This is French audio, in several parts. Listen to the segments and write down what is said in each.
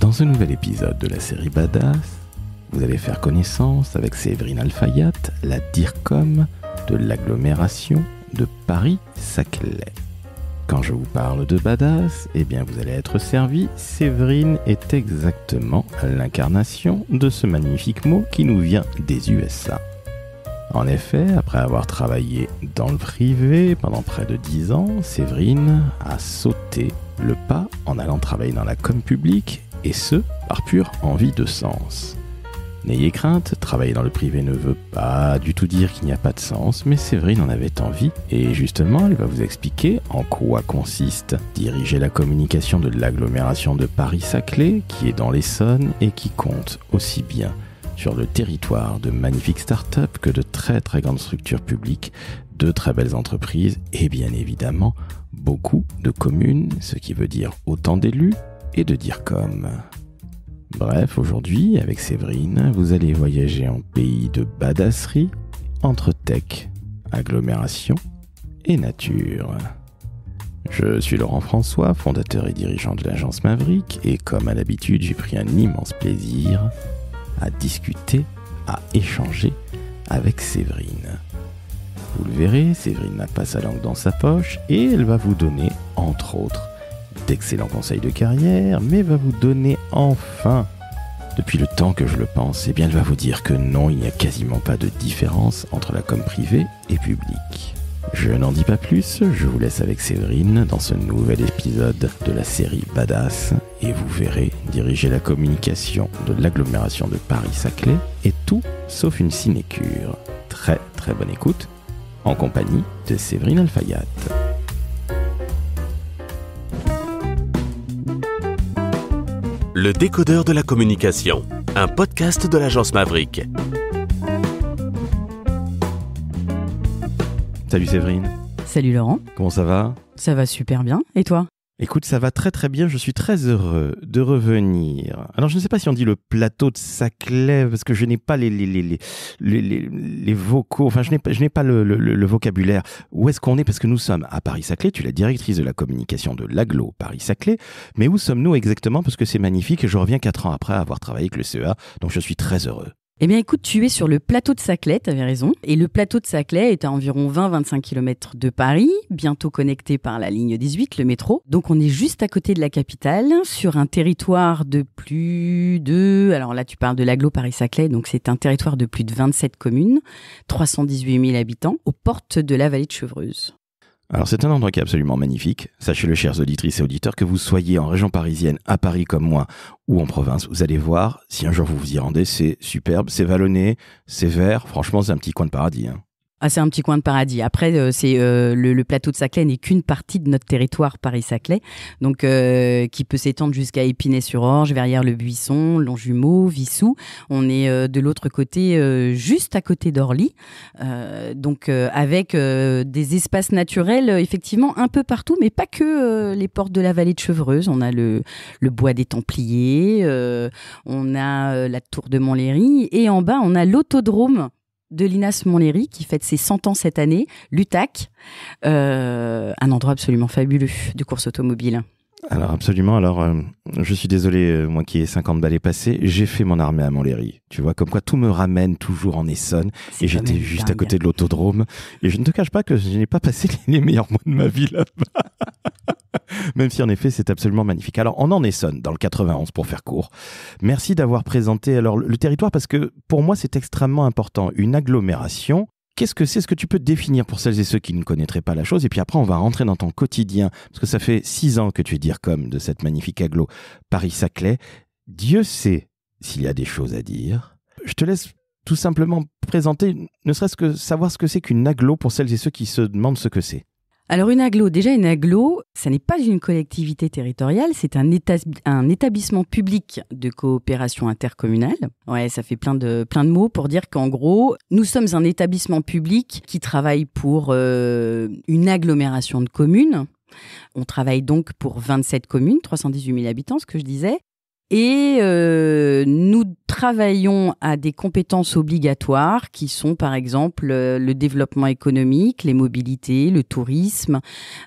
Dans ce nouvel épisode de la série Badass, vous allez faire connaissance avec Séverine Alfayat, la DIRCOM de l'agglomération de Paris-Saclay. Quand je vous parle de badass, eh bien vous allez être servi, Séverine est exactement l'incarnation de ce magnifique mot qui nous vient des USA. En effet, après avoir travaillé dans le privé pendant près de 10 ans, Séverine a sauté le pas en allant travailler dans la com publique et ce, par pure envie de sens. N'ayez crainte, travailler dans le privé ne veut pas du tout dire qu'il n'y a pas de sens, mais Séverine en avait envie, et justement, elle va vous expliquer en quoi consiste diriger la communication de l'agglomération de Paris-Saclay, qui est dans l'Essonne et qui compte aussi bien sur le territoire de magnifiques startups que de très très grandes structures publiques, de très belles entreprises et bien évidemment beaucoup de communes, ce qui veut dire autant d'élus, et de dire comme. Bref, aujourd'hui, avec Séverine, vous allez voyager en pays de badasserie, entre tech, agglomération et nature. Je suis Laurent François, fondateur et dirigeant de l'agence Maverick, et comme à l'habitude, j'ai pris un immense plaisir à discuter, à échanger avec Séverine. Vous le verrez, Séverine n'a pas sa langue dans sa poche et elle va vous donner, entre autres, d'excellents conseils de carrière, mais va vous donner enfin, depuis le temps que je le pense, eh bien elle va vous dire que non, il n'y a quasiment pas de différence entre la com privée et publique. Je n'en dis pas plus, je vous laisse avec Séverine dans ce nouvel épisode de la série Badass et vous verrez diriger la communication de l'agglomération de Paris-Saclay et tout sauf une sinécure. Très très bonne écoute en compagnie de Séverine Alfayat. Le décodeur de la communication, un podcast de l'agence Maverick. Salut Séverine. Salut Laurent. Comment ça va Ça va super bien. Et toi Écoute, ça va très très bien. Je suis très heureux de revenir. Alors, je ne sais pas si on dit le plateau de Saclay parce que je n'ai pas les les, les, les, les, vocaux. Enfin, je n'ai pas, je n'ai pas le, le, vocabulaire. Où est-ce qu'on est Parce que nous sommes à Paris-Saclay. Tu es la directrice de la communication de l'aglo Paris-Saclay. Mais où sommes-nous exactement Parce que c'est magnifique. Je reviens quatre ans après avoir travaillé avec le CEA. Donc, je suis très heureux. Eh bien, écoute, tu es sur le plateau de Saclay, avais raison. Et le plateau de Saclay est à environ 20-25 km de Paris, bientôt connecté par la ligne 18, le métro. Donc, on est juste à côté de la capitale, sur un territoire de plus de. Alors là, tu parles de l'aglo Paris-Saclay, donc c'est un territoire de plus de 27 communes, 318 000 habitants, aux portes de la vallée de Chevreuse. Alors c'est un endroit qui est absolument magnifique. Sachez-le, chers auditrices et auditeurs, que vous soyez en région parisienne, à Paris comme moi, ou en province, vous allez voir, si un jour vous vous y rendez, c'est superbe, c'est vallonné, c'est vert, franchement c'est un petit coin de paradis. Hein. Ah, c'est un petit coin de paradis. Après, euh, c'est euh, le, plateau de Saclay n'est qu'une partie de notre territoire Paris-Saclay, donc euh, qui peut s'étendre jusqu'à Épinay-sur-Orge, Verrières-le-Buisson, Longjumeau, Vissou. On est de l'autre côté, juste à côté d'Orly, donc avec des espaces naturels effectivement un peu partout, mais pas que les portes de la vallée de Chevreuse. On a le, le bois des Templiers, on a la tour de Montlhéry, et en bas on a l'autodrome de l'INAS qui fête ses 100 ans cette année, l'UTAC, euh, un endroit absolument fabuleux de course automobile. Alors absolument. Alors euh, je suis désolé, euh, moi qui ai 50 balais passés, j'ai fait mon armée à Montlhéry. Tu vois, comme quoi tout me ramène toujours en Essonne. Et j'étais juste à côté de l'autodrome. Et je ne te cache pas que je n'ai pas passé les meilleurs mois de ma vie là-bas. Même si en effet c'est absolument magnifique. Alors on en Essonne, dans le 91 pour faire court. Merci d'avoir présenté alors le territoire parce que pour moi c'est extrêmement important. Une agglomération, Qu'est-ce que c'est ce que tu peux définir pour celles et ceux qui ne connaîtraient pas la chose Et puis après, on va rentrer dans ton quotidien, parce que ça fait six ans que tu es comme de cette magnifique aglo Paris-Saclay. Dieu sait s'il y a des choses à dire. Je te laisse tout simplement présenter, ne serait-ce que savoir ce que c'est qu'une aglo pour celles et ceux qui se demandent ce que c'est. Alors une aglo, déjà une aglo, ça n'est pas une collectivité territoriale, c'est un, un, établissement public de coopération intercommunale. Ouais, ça fait plein de, plein de mots pour dire qu'en gros, nous sommes un établissement public qui travaille pour euh, une agglomération de communes. On travaille donc pour 27 communes, 318 000 habitants, ce que je disais. Et euh, nous travaillons à des compétences obligatoires qui sont par exemple euh, le développement économique, les mobilités, le tourisme,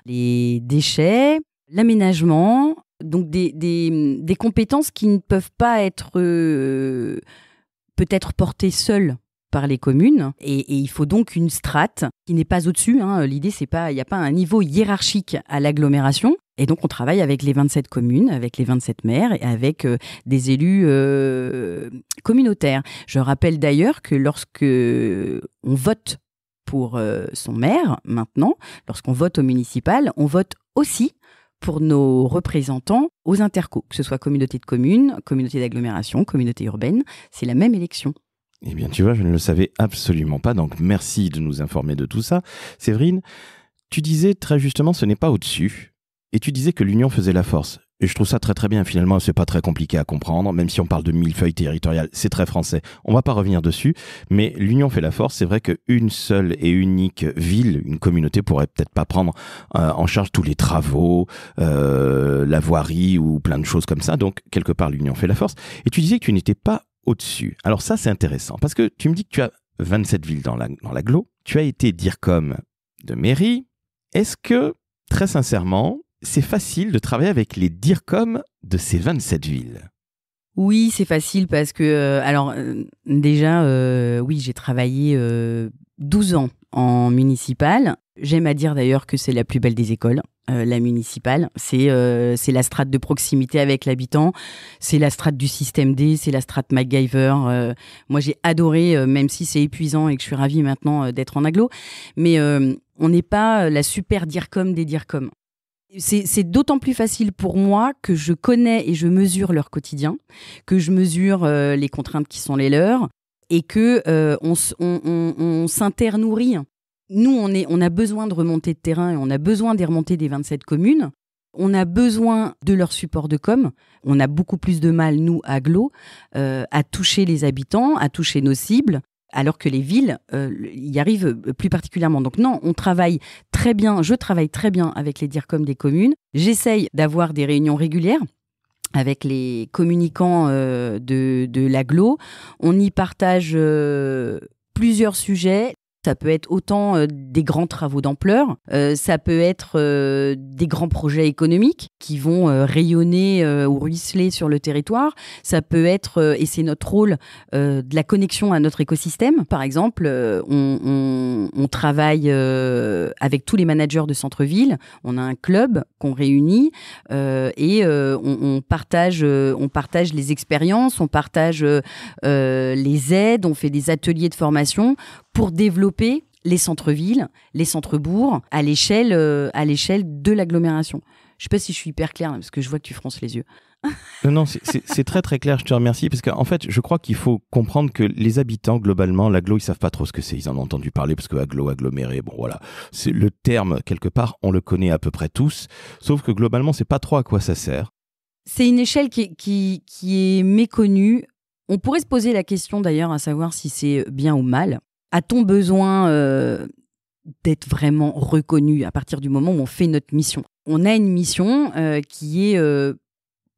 les déchets, l'aménagement, donc des, des, compétences qui ne peuvent pas être euh, peut-être portées seules par les communes. Et, il faut donc une strate qui n'est pas au-dessus. Hein. L'idée, c'est pas, il n'y a pas un niveau hiérarchique à l'agglomération. Et donc, on travaille avec les 27 communes, avec les 27 maires et avec euh, des élus euh, communautaires. Je rappelle d'ailleurs que lorsque on vote pour euh, son maire, maintenant, lorsqu'on vote au municipal, on vote aussi pour nos représentants aux intercos, que ce soit communauté de communes, communauté d'agglomération, communauté urbaine, c'est la même élection. Eh bien, tu vois, je ne le savais absolument pas, donc merci de nous informer de tout ça. Séverine, tu disais très justement, ce n'est pas au-dessus, et tu disais que l'union faisait la force. Et je trouve ça très très bien, finalement, c'est pas très compliqué à comprendre, même si on parle de mille feuilles territoriales, c'est très français. On va pas revenir dessus, mais l'union fait la force. C'est vrai qu'une seule et unique ville, une communauté pourrait peut-être pas prendre euh, en charge tous les travaux, euh, la voirie ou plein de choses comme ça. Donc, quelque part, l'union fait la force. Et tu disais que tu n'étais pas dessus Alors ça, c'est intéressant, parce que tu me dis que tu as 27 villes dans l'agglo, tu as été DIRCOM de mairie. Est-ce que, très sincèrement, c'est facile de travailler avec les DIRCOM de ces 27 villes oui, c'est facile parce que, euh, alors euh, déjà, euh, oui, j'ai travaillé 12 ans en municipal J'aime à dire d'ailleurs que c'est la plus belle des écoles, euh, la municipale. C'est euh, la strate de proximité avec l'habitant, c'est la strate du système D, c'est la strate MacGyver. Euh, moi j'ai adoré, euh, même si c'est épuisant et que je suis ravie maintenant d'être en aglo, mais on n'est pas la super DIRCOM des DIRCOM. C'est d'autant plus facile pour moi que je connais et je mesure leur quotidien, que je mesure les contraintes qui sont les leurs et que on, on, on, s'internourrit nous, on, a besoin de remonter de terrain et on a besoin des remontées des 27 communes. On a besoin de leur support de com. On a beaucoup plus de mal, nous, à Glo, euh, à toucher les habitants, à toucher nos cibles, alors que les villes euh, y arrivent euh, plus particulièrement. Donc non, on travaille très bien, je travaille très bien avec les DIRCOM des communes. J'essaye d'avoir des réunions régulières avec les communicants de, de l'aglo. On y partage plusieurs sujets. Ça peut être autant euh, des grands travaux d'ampleur, euh, ça peut être euh, des grands projets économiques qui vont rayonner ou ruisseler sur le territoire, ça peut être, et c'est notre rôle, de la connexion à notre écosystème. Par exemple, on, travaille avec tous les managers de centre-ville, on a un club qu'on réunit et partage, on partage les expériences, on partage les aides, on fait des ateliers de formation pour développer les centres-villes, les centres-bourgs à l'échelle euh, à l'échelle de l'agglomération. Je sais pas si je suis hyper claire parce que je vois que tu fronces les yeux. non, non, c'est très très clair, je te remercie, parce qu'en fait, je crois qu'il faut comprendre que les habitants, globalement, l'aglo, ils savent pas trop ce que c'est, ils en ont entendu parler, parce que aglo, aggloméré, bon voilà, c'est le terme, quelque part, on le connaît à peu près tous, sauf que globalement, c'est pas trop à quoi ça sert. C'est une échelle qui, qui est méconnue, on pourrait se poser la question d'ailleurs à savoir si c'est bien ou mal. A-t-on besoin euh, d'être vraiment reconnu à partir du moment où on fait notre mission On a une mission euh, qui est, euh,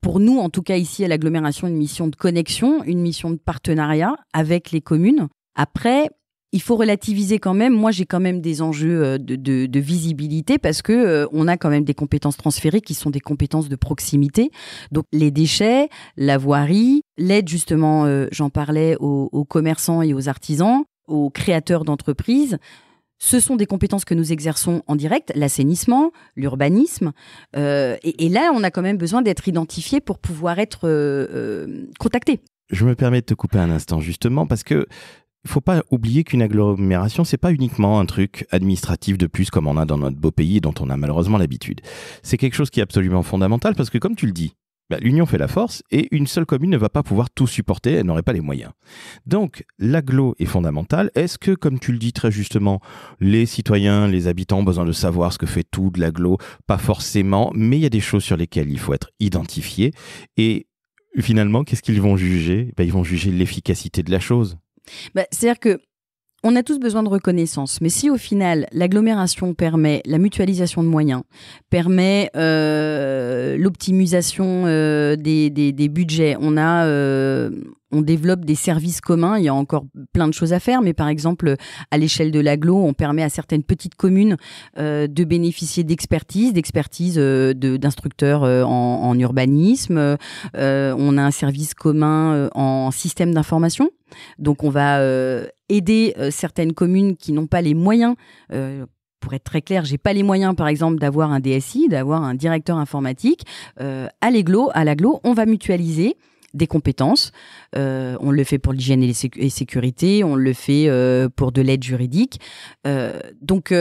pour nous en tout cas ici à l'agglomération, une mission de connexion, une mission de partenariat avec les communes. Après, il faut relativiser quand même. Moi, j'ai quand même des enjeux de, visibilité parce que on a quand même des compétences transférées qui sont des compétences de proximité. Donc, les déchets, la voirie, l'aide justement, j'en parlais aux, commerçants et aux artisans, aux créateurs d'entreprises, ce sont des compétences que nous exerçons en direct, l'assainissement, l'urbanisme. Euh, et, là, on a quand même besoin d'être identifié pour pouvoir être euh, euh, contacté. Je me permets de te couper un instant, justement, parce que faut pas oublier qu'une agglomération, c'est pas uniquement un truc administratif de plus comme on a dans notre beau pays dont on a malheureusement l'habitude. C'est quelque chose qui est absolument fondamental parce que, comme tu le dis, bah, l'union fait la force et une seule commune ne va pas pouvoir tout supporter, elle n'aurait pas les moyens. Donc l'aglo est fondamental. Est-ce que, comme tu le dis très justement, les citoyens, les habitants ont besoin de savoir ce que fait tout de l'aglo Pas forcément, mais il y a des choses sur lesquelles il faut être identifié. Et finalement, qu'est-ce qu'ils vont juger bah, Ils vont juger l'efficacité de la chose. Bah, C'est-à-dire que on a tous besoin de reconnaissance, mais si au final l'agglomération permet la mutualisation de moyens, permet euh, l'optimisation euh, des, budgets, on a, euh, on développe des services communs. Il y a encore plein de choses à faire, mais par exemple, à l'échelle de l'aglo, on permet à certaines petites communes euh, de bénéficier d'expertise, d'expertise euh, d'instructeurs euh, en, urbanisme. on a un service commun en système d'information. Donc, on va aider certaines communes qui n'ont pas les moyens pour être très clair, j'ai pas les moyens, par exemple, d'avoir un DSI, d'avoir un directeur informatique. à l'aglo, à l'aglo, on va mutualiser des compétences. Euh, on le fait pour l'hygiène et, la sécurité, on le fait euh, pour de l'aide juridique. Euh, donc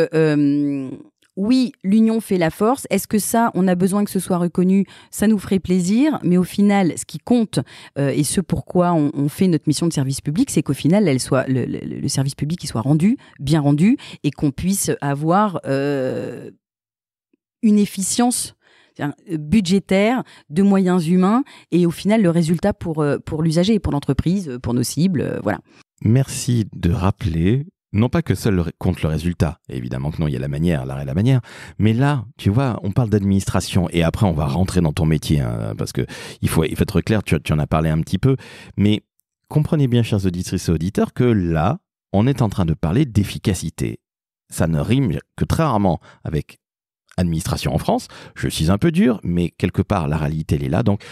oui, l'union fait la force. Est-ce que ça, on a besoin que ce soit reconnu Ça nous ferait plaisir, mais au final, ce qui compte et ce pourquoi on, fait notre mission de service public, c'est qu'au final, elle soit le, service public soit rendu, bien rendu, et qu'on puisse avoir une efficience euh, budgétaire, de moyens humains, et au final le résultat pour, euh, pour l'usager, pour l'entreprise, euh, pour nos cibles, voilà. Merci de rappeler non pas que seul compte le résultat, évidemment que non, il y a la manière, l'art et la manière, mais là, tu vois, on parle d'administration et après on va rentrer dans ton métier, hein, parce que il faut, être clair, tu, tu, en as parlé un petit peu, mais comprenez bien, chers auditrices et auditeurs, que là, on est en train de parler d'efficacité. Ça ne rime que très rarement avec administration en France. Je suis un peu dur, mais quelque part, la réalité, elle est là. Donc,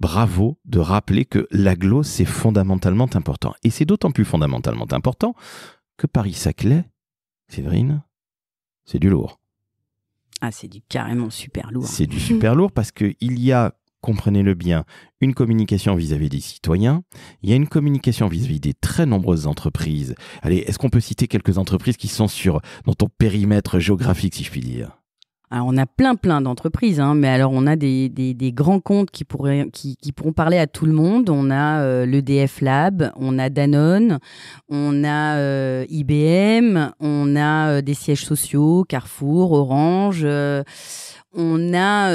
bravo de rappeler que l'aglo, c'est fondamentalement important. Et c'est d'autant plus fondamentalement important que Paris-Saclay, Séverine, c'est du lourd. Ah, c'est du carrément super lourd. C'est du super lourd parce qu'il y a, comprenez-le bien, une communication vis-à-vis des citoyens, il y a une communication vis-à-vis des très nombreuses entreprises. Allez, est-ce qu'on peut citer quelques entreprises qui sont sur, dans ton périmètre géographique, si je puis dire on a plein plein d'entreprises, hein, mais alors on a des, des, grands comptes qui, pourraient, qui, pourront parler à tout le monde. On a euh, le l'EDF Lab, on a Danone, on a euh, IBM, on a euh, des sièges sociaux, Carrefour, Orange. on a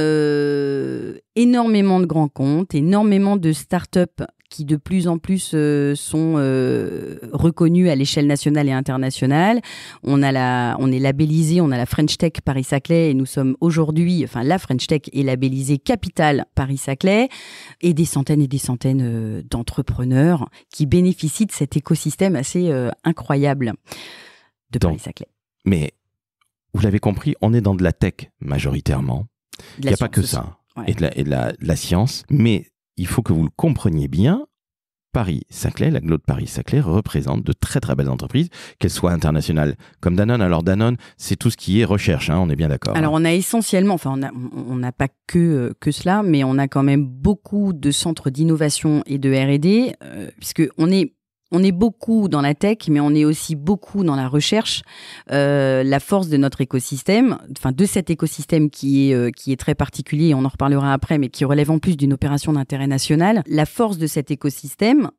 énormément de grands comptes, énormément de startups qui de plus en plus euh, sont euh, reconnus à l'échelle nationale et internationale. On a la, on est labellisé, on a la French Tech Paris-Saclay et nous sommes aujourd'hui, enfin la French Tech est labellisée capitale Paris-Saclay et des centaines et des centaines euh, d'entrepreneurs qui bénéficient de cet écosystème assez incroyable de Paris-Saclay. Mais vous l'avez compris, on est dans de la tech majoritairement. Il n'y a pas que ça. Et, de la, et de la science. Mais il faut que vous le compreniez bien. Paris-Saclay, la de Paris-Saclay représente de très très belles entreprises, qu'elles soient internationales comme Danone. Alors Danone, c'est tout ce qui est recherche, hein, on est bien d'accord. Hein. Alors on a essentiellement, enfin on n'a pas que, euh, que cela, mais on a quand même beaucoup de centres d'innovation et de RD, puisqu'on euh, puisque on est on est beaucoup dans la tech, mais on est aussi beaucoup dans la recherche. Euh, la force de notre écosystème, enfin de cet écosystème qui est euh, qui est très particulier, on en reparlera après, mais qui relève en plus d'une opération d'intérêt national. La force de cet écosystème,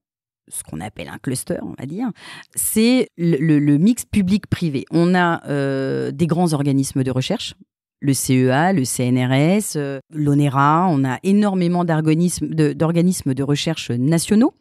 ce qu'on appelle un cluster, on va dire, c'est le, mix public-privé. On a euh, des grands organismes de recherche, le CEA, le CNRS, l'ONERA, on a énormément d'organismes de, recherche nationaux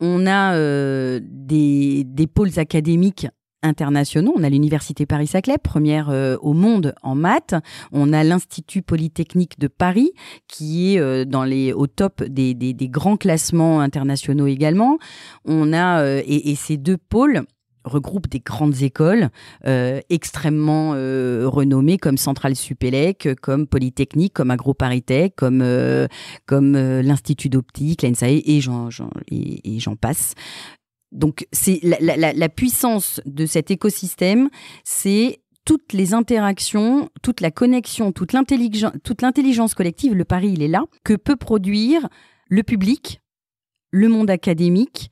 on a euh, des, pôles académiques internationaux. On a l'Université Paris-Saclay, première euh, au monde en maths. On a l'Institut Polytechnique de Paris, qui est euh, dans les, au top des, grands classements internationaux également. On a, et ces deux pôles, regroupe des grandes écoles euh, extrêmement euh, renommées comme Centrale Supélec, comme Polytechnique, comme AgroParisTech, comme, euh, comme l'Institut d'optique, l'ENSAE, et j'en, j'en passe. Donc c'est la, puissance de cet écosystème, c'est toutes les interactions, toute la connexion, toute l'intelligence collective, le pari il est là, que peut produire le public, le monde académique,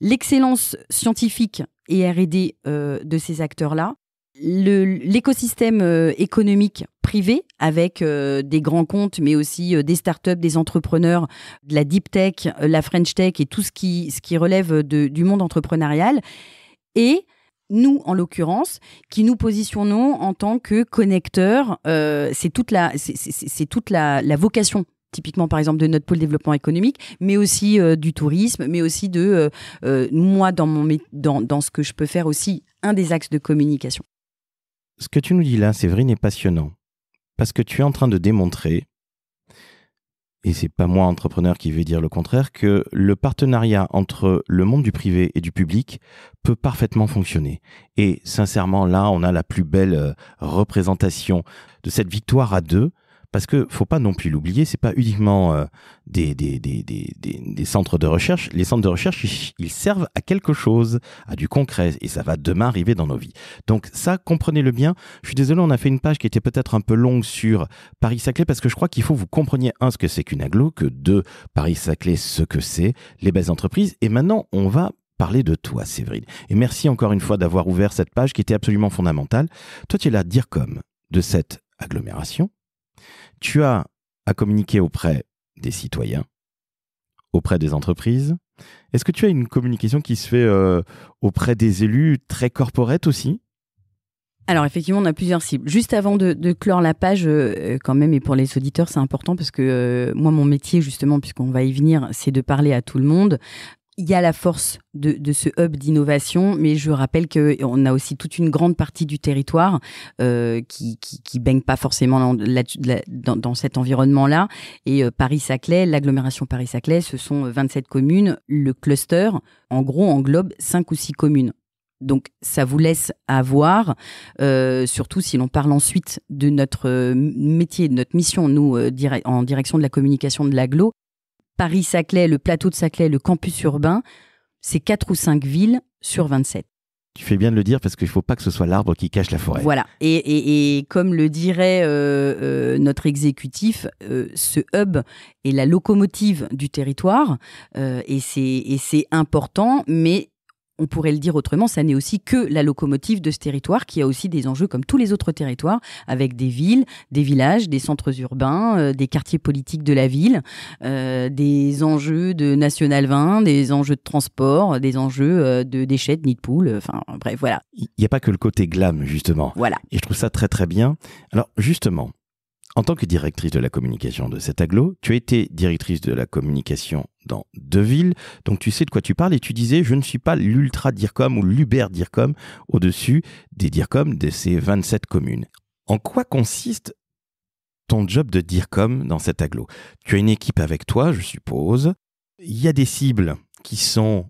l'excellence scientifique et RD euh, de ces acteurs-là. L'écosystème euh, économique privé avec euh, des grands comptes, mais aussi des startups, des entrepreneurs, de la deep tech, la French tech et tout ce qui, ce qui relève du monde entrepreneurial. Et nous, en l'occurrence, qui nous positionnons en tant que connecteurs, c'est toute la, c'est toute la, la vocation typiquement par exemple de notre pôle développement économique, mais aussi euh, du tourisme, mais aussi de euh, euh, moi dans, mon, dans, ce que je peux faire aussi, un des axes de communication. Ce que tu nous dis là, Séverine, est passionnant, parce que tu es en train de démontrer, et c'est pas moi entrepreneur qui vais dire le contraire, que le partenariat entre le monde du privé et du public peut parfaitement fonctionner. Et sincèrement, là, on a la plus belle représentation de cette victoire à deux parce que faut pas non plus l'oublier, c'est pas uniquement euh, des, des, des, des, centres de recherche. Les centres de recherche, ils, servent à quelque chose, à du concret, et ça va demain arriver dans nos vies. Donc ça, comprenez-le bien. Je suis désolé, on a fait une page qui était peut-être un peu longue sur Paris-Saclay, parce que je crois qu'il faut que vous compreniez, un, ce que c'est qu'une aglo, que deux, Paris-Saclay, ce que c'est, les belles entreprises. Et maintenant, on va parler de toi, Séverine. Et merci encore une fois d'avoir ouvert cette page qui était absolument fondamentale. Toi, tu es la DIRCOM de cette agglomération tu as à communiquer auprès des citoyens, auprès des entreprises. Est-ce que tu as une communication qui se fait euh, auprès des élus très corporate aussi alors effectivement, on a plusieurs cibles. Juste avant de, clore la page, euh, quand même, et pour les auditeurs, c'est important parce que euh, moi, mon métier, justement, puisqu'on va y venir, c'est de parler à tout le monde il y a la force de, de ce hub d'innovation, mais je rappelle que on a aussi toute une grande partie du territoire euh, qui, qui, baigne pas forcément dans, dans, cet environnement-là. Et euh, Paris-Saclay, l'agglomération Paris-Saclay, ce sont 27 euh, communes. Le cluster, en gros, englobe 5 ou 6 communes. Donc ça vous laisse avoir, euh, surtout si l'on parle ensuite de notre métier, de notre mission, nous, en direction de la communication de l'aglo, Paris-Saclay, le plateau de Saclay, le campus urbain, c'est 4 ou 5 villes sur 27. Tu fais bien de le dire parce qu'il ne faut pas que ce soit l'arbre qui cache la forêt. Voilà. Et, comme le dirait euh, euh, notre exécutif, euh, ce hub est la locomotive du territoire et c'est important, mais on pourrait le dire autrement, ça n'est aussi que la locomotive de ce territoire qui a aussi des enjeux comme tous les autres territoires, avec des villes, des villages, des centres urbains, euh, des quartiers politiques de la ville, euh, des enjeux de National 20, des enjeux de transport, des enjeux euh, de déchets, de nid de poule, enfin bref, voilà. Il n'y a pas que le côté glam, justement. Voilà. Et je trouve ça très très bien. Alors justement, en tant que directrice de la communication de cet aglo, tu as été directrice de la communication dans deux villes, donc tu sais de quoi tu parles et tu disais je ne suis pas l'ultra DIRCOM ou l'uber DIRCOM au-dessus des DIRCOM de ces 27 communes. En quoi consiste ton job de DIRCOM dans cet aglo Tu as une équipe avec toi, je suppose. Il y a des cibles qui sont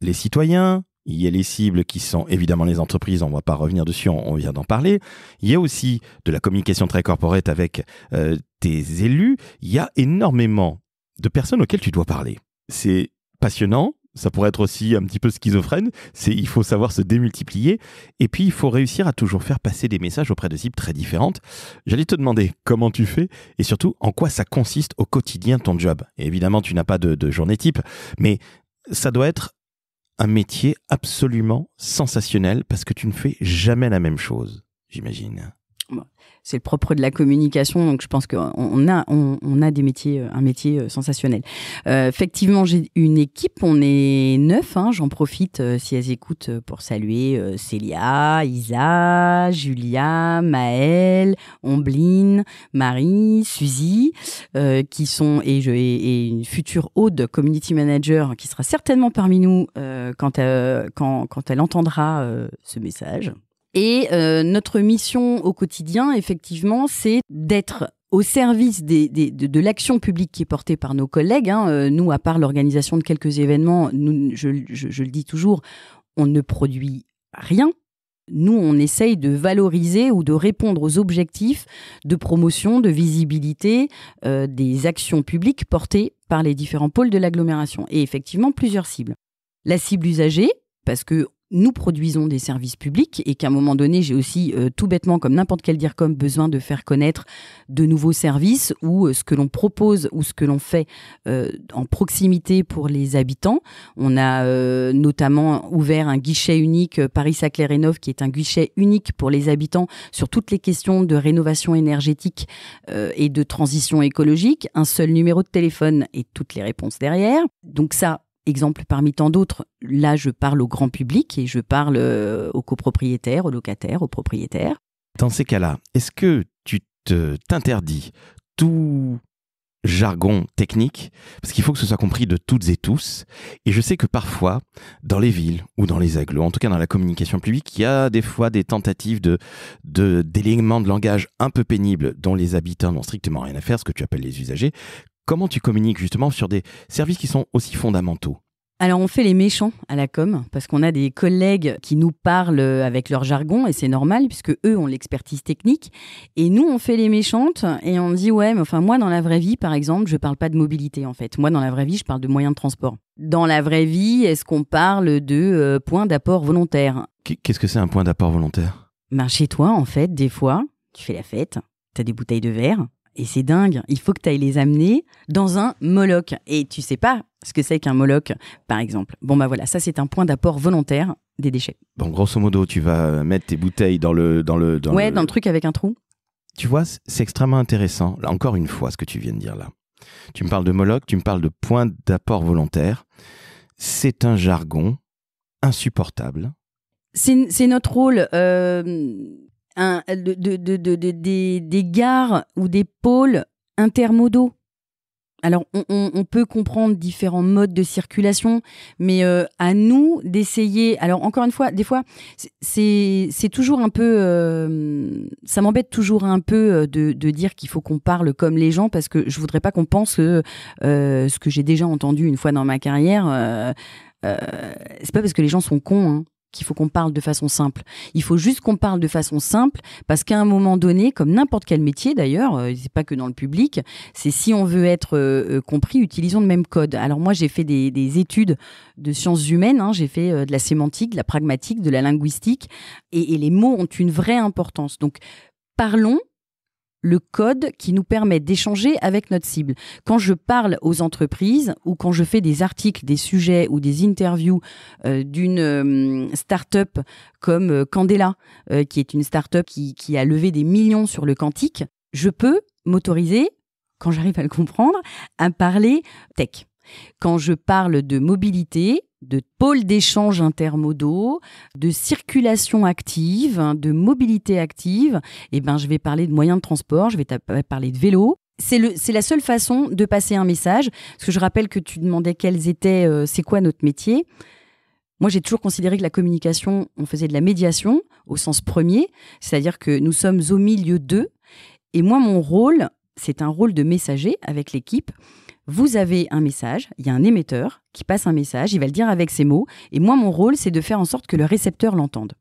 les citoyens, il y a les cibles qui sont évidemment les entreprises, on ne va pas revenir dessus, on, vient d'en parler. Il y a aussi de la communication très corporate avec euh, tes élus. Il y a énormément de personnes auxquelles tu dois parler. C'est passionnant, ça pourrait être aussi un petit peu schizophrène, c'est il faut savoir se démultiplier et puis il faut réussir à toujours faire passer des messages auprès de cibles très différentes. J'allais te demander comment tu fais et surtout en quoi ça consiste au quotidien ton job. évidemment, tu n'as pas de journée type, mais ça doit être un métier absolument sensationnel parce que tu ne fais jamais la même chose, j'imagine c'est le propre de la communication, donc je pense qu'on a, on, a des métiers, euh, un métier euh, sensationnel. Euh, effectivement, j'ai une équipe, on est neuf, hein, j'en profite si elles écoutent pour saluer Célia, Isa, Julia, Maëlle, Ombline, Marie, Suzy, qui sont, et, je, une future Aude Community Manager, qui sera certainement parmi nous quand elle entendra ce message. Et euh, notre mission au quotidien, effectivement, c'est d'être au service de, l'action publique qui est portée par nos collègues. Hein. Euh, nous, à part l'organisation de quelques événements, je, le dis toujours, on ne produit rien. Nous, on essaye de valoriser ou de répondre aux objectifs de promotion, de visibilité euh, des actions publiques portées par les différents pôles de l'agglomération et effectivement plusieurs cibles. La cible usagée, parce que nous produisons des services publics et qu'à un moment donné, j'ai aussi euh, tout bêtement, comme n'importe quel dire comme, besoin de faire connaître de nouveaux services ou euh, ce que l'on propose ou ce que l'on fait euh, en proximité pour les habitants. On a notamment ouvert un guichet unique Paris-Saclay Rénov qui est un guichet unique pour les habitants sur toutes les questions de rénovation énergétique et de transition écologique. Un seul numéro de téléphone et toutes les réponses derrière. Donc ça, exemple parmi tant d'autres. Là, je parle au grand public et je parle euh, aux copropriétaires, aux locataires, aux propriétaires. Dans ces cas-là, est-ce que tu t'interdis tout jargon technique, parce qu'il faut que ce soit compris de toutes et tous. Et je sais que parfois, dans les villes ou dans les agglos, en tout cas dans la communication publique, il y a des fois des tentatives de, de de langage un peu pénibles dont les habitants n'ont strictement rien à faire, ce que tu appelles les usagers, Comment tu communiques justement sur des services qui sont aussi fondamentaux alors on fait les méchants à la com parce qu'on a des collègues qui nous parlent euh, avec leur jargon et c'est normal puisque eux ont l'expertise technique et nous on fait les méchantes et on dit ouais mais enfin moi dans la vraie vie par exemple je parle pas de mobilité en fait moi dans la vraie vie je parle de moyens de transport. Dans la vraie vie est-ce qu'on parle de euh, points point d'apport volontaire Qu'est-ce que c'est un point d'apport volontaire ben, chez toi en fait des fois tu fais la fête, tu as des bouteilles de verre, et c'est dingue, il faut que tu ailles les amener dans un moloch. Et tu sais pas ce que c'est qu'un moloch, par exemple. Bon, bah voilà, ça c'est un point d'apport volontaire des déchets. Bon, grosso modo, tu vas mettre tes bouteilles dans le. Dans le dans ouais, dans le truc avec un trou. Tu vois, c'est extrêmement intéressant, là, encore une fois, ce que tu viens de dire là. Tu me parles de moloch, tu me parles de point d'apport volontaire. C'est un jargon insupportable. C'est notre rôle. Euh, des, des, gares ou des pôles intermodaux. Alors, on, peut comprendre différents modes de circulation, mais euh, à nous d'essayer. Alors, encore une fois, des fois, c'est toujours un peu. Euh, ça m'embête toujours un peu euh, de, dire qu'il faut qu'on parle comme les gens, parce que je voudrais pas qu'on pense ce que j'ai déjà entendu une fois dans ma carrière. c'est pas parce que les gens sont cons. Hein qu'il faut qu'on parle de façon simple. Il faut juste qu'on parle de façon simple parce qu'à un moment donné, comme n'importe quel métier d'ailleurs, euh, c'est pas que dans le public, c'est si on veut être euh, euh, compris, utilisons le même code. Alors moi, j'ai fait des, études de sciences humaines, hein, j'ai fait de la sémantique, de la pragmatique, de la linguistique, et les mots ont une vraie importance. Donc parlons le code qui nous permet d'échanger avec notre cible. Quand je parle aux entreprises ou quand je fais des articles, des sujets ou des interviews euh, d'une euh, start-up comme euh, Candela, qui est une start-up qui, qui a levé des millions sur le quantique, je peux m'autoriser, quand j'arrive à le comprendre, à parler tech. Quand je parle de mobilité, de pôles d'échange intermodaux, de circulation active, hein, de mobilité active, et eh ben je vais parler de moyens de transport, je vais parler de vélo, c'est la seule façon de passer un message. Parce que je rappelle que tu demandais quels étaient, euh, c'est quoi notre métier. Moi, j'ai toujours considéré que la communication, on faisait de la médiation au sens premier, c'est-à-dire que nous sommes au milieu d'eux. Et moi, mon rôle, c'est un rôle de messager avec l'équipe vous avez un message, il y a un émetteur qui passe un message, il va le dire avec ses mots, et moi mon rôle c'est de faire en sorte que le récepteur l'entende.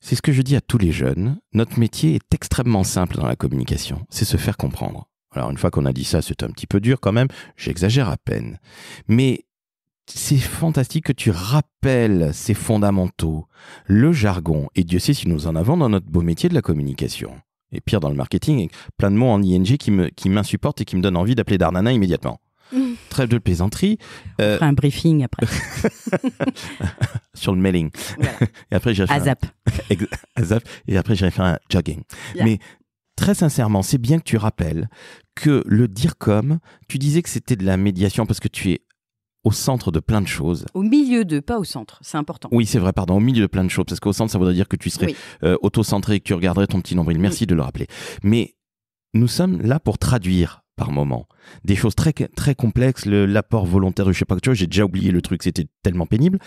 C'est ce que je dis à tous les jeunes, notre métier est extrêmement simple dans la communication, c'est se faire comprendre. Alors une fois qu'on a dit ça, c'est un petit peu dur quand même, j'exagère à peine. Mais c'est fantastique que tu rappelles ces fondamentaux, le jargon, et Dieu sait si nous en avons dans notre beau métier de la communication. Et pire dans le marketing, plein de mots en ING qui m'insupportent et qui me donnent envie d'appeler Darnana immédiatement. Trêve de plaisanterie. On euh, un briefing après. Sur le mailing. Et après, j'ai Un... Et après, j'irai faire un jogging. Mais très sincèrement, c'est bien que tu rappelles que le dire comme tu disais que c'était de la médiation parce que tu es au centre de plein de choses. Au milieu de, pas au centre, c'est important. Oui, c'est vrai, pardon, au milieu de plein de choses, parce qu'au centre, ça voudrait dire que tu serais euh, auto-centré et que tu regarderais ton petit nombril. Merci de le rappeler. Mais nous sommes là pour traduire par moment. Des choses très, très complexes, l'apport volontaire de je sais pas j'ai déjà oublié le truc, c'était tellement pénible.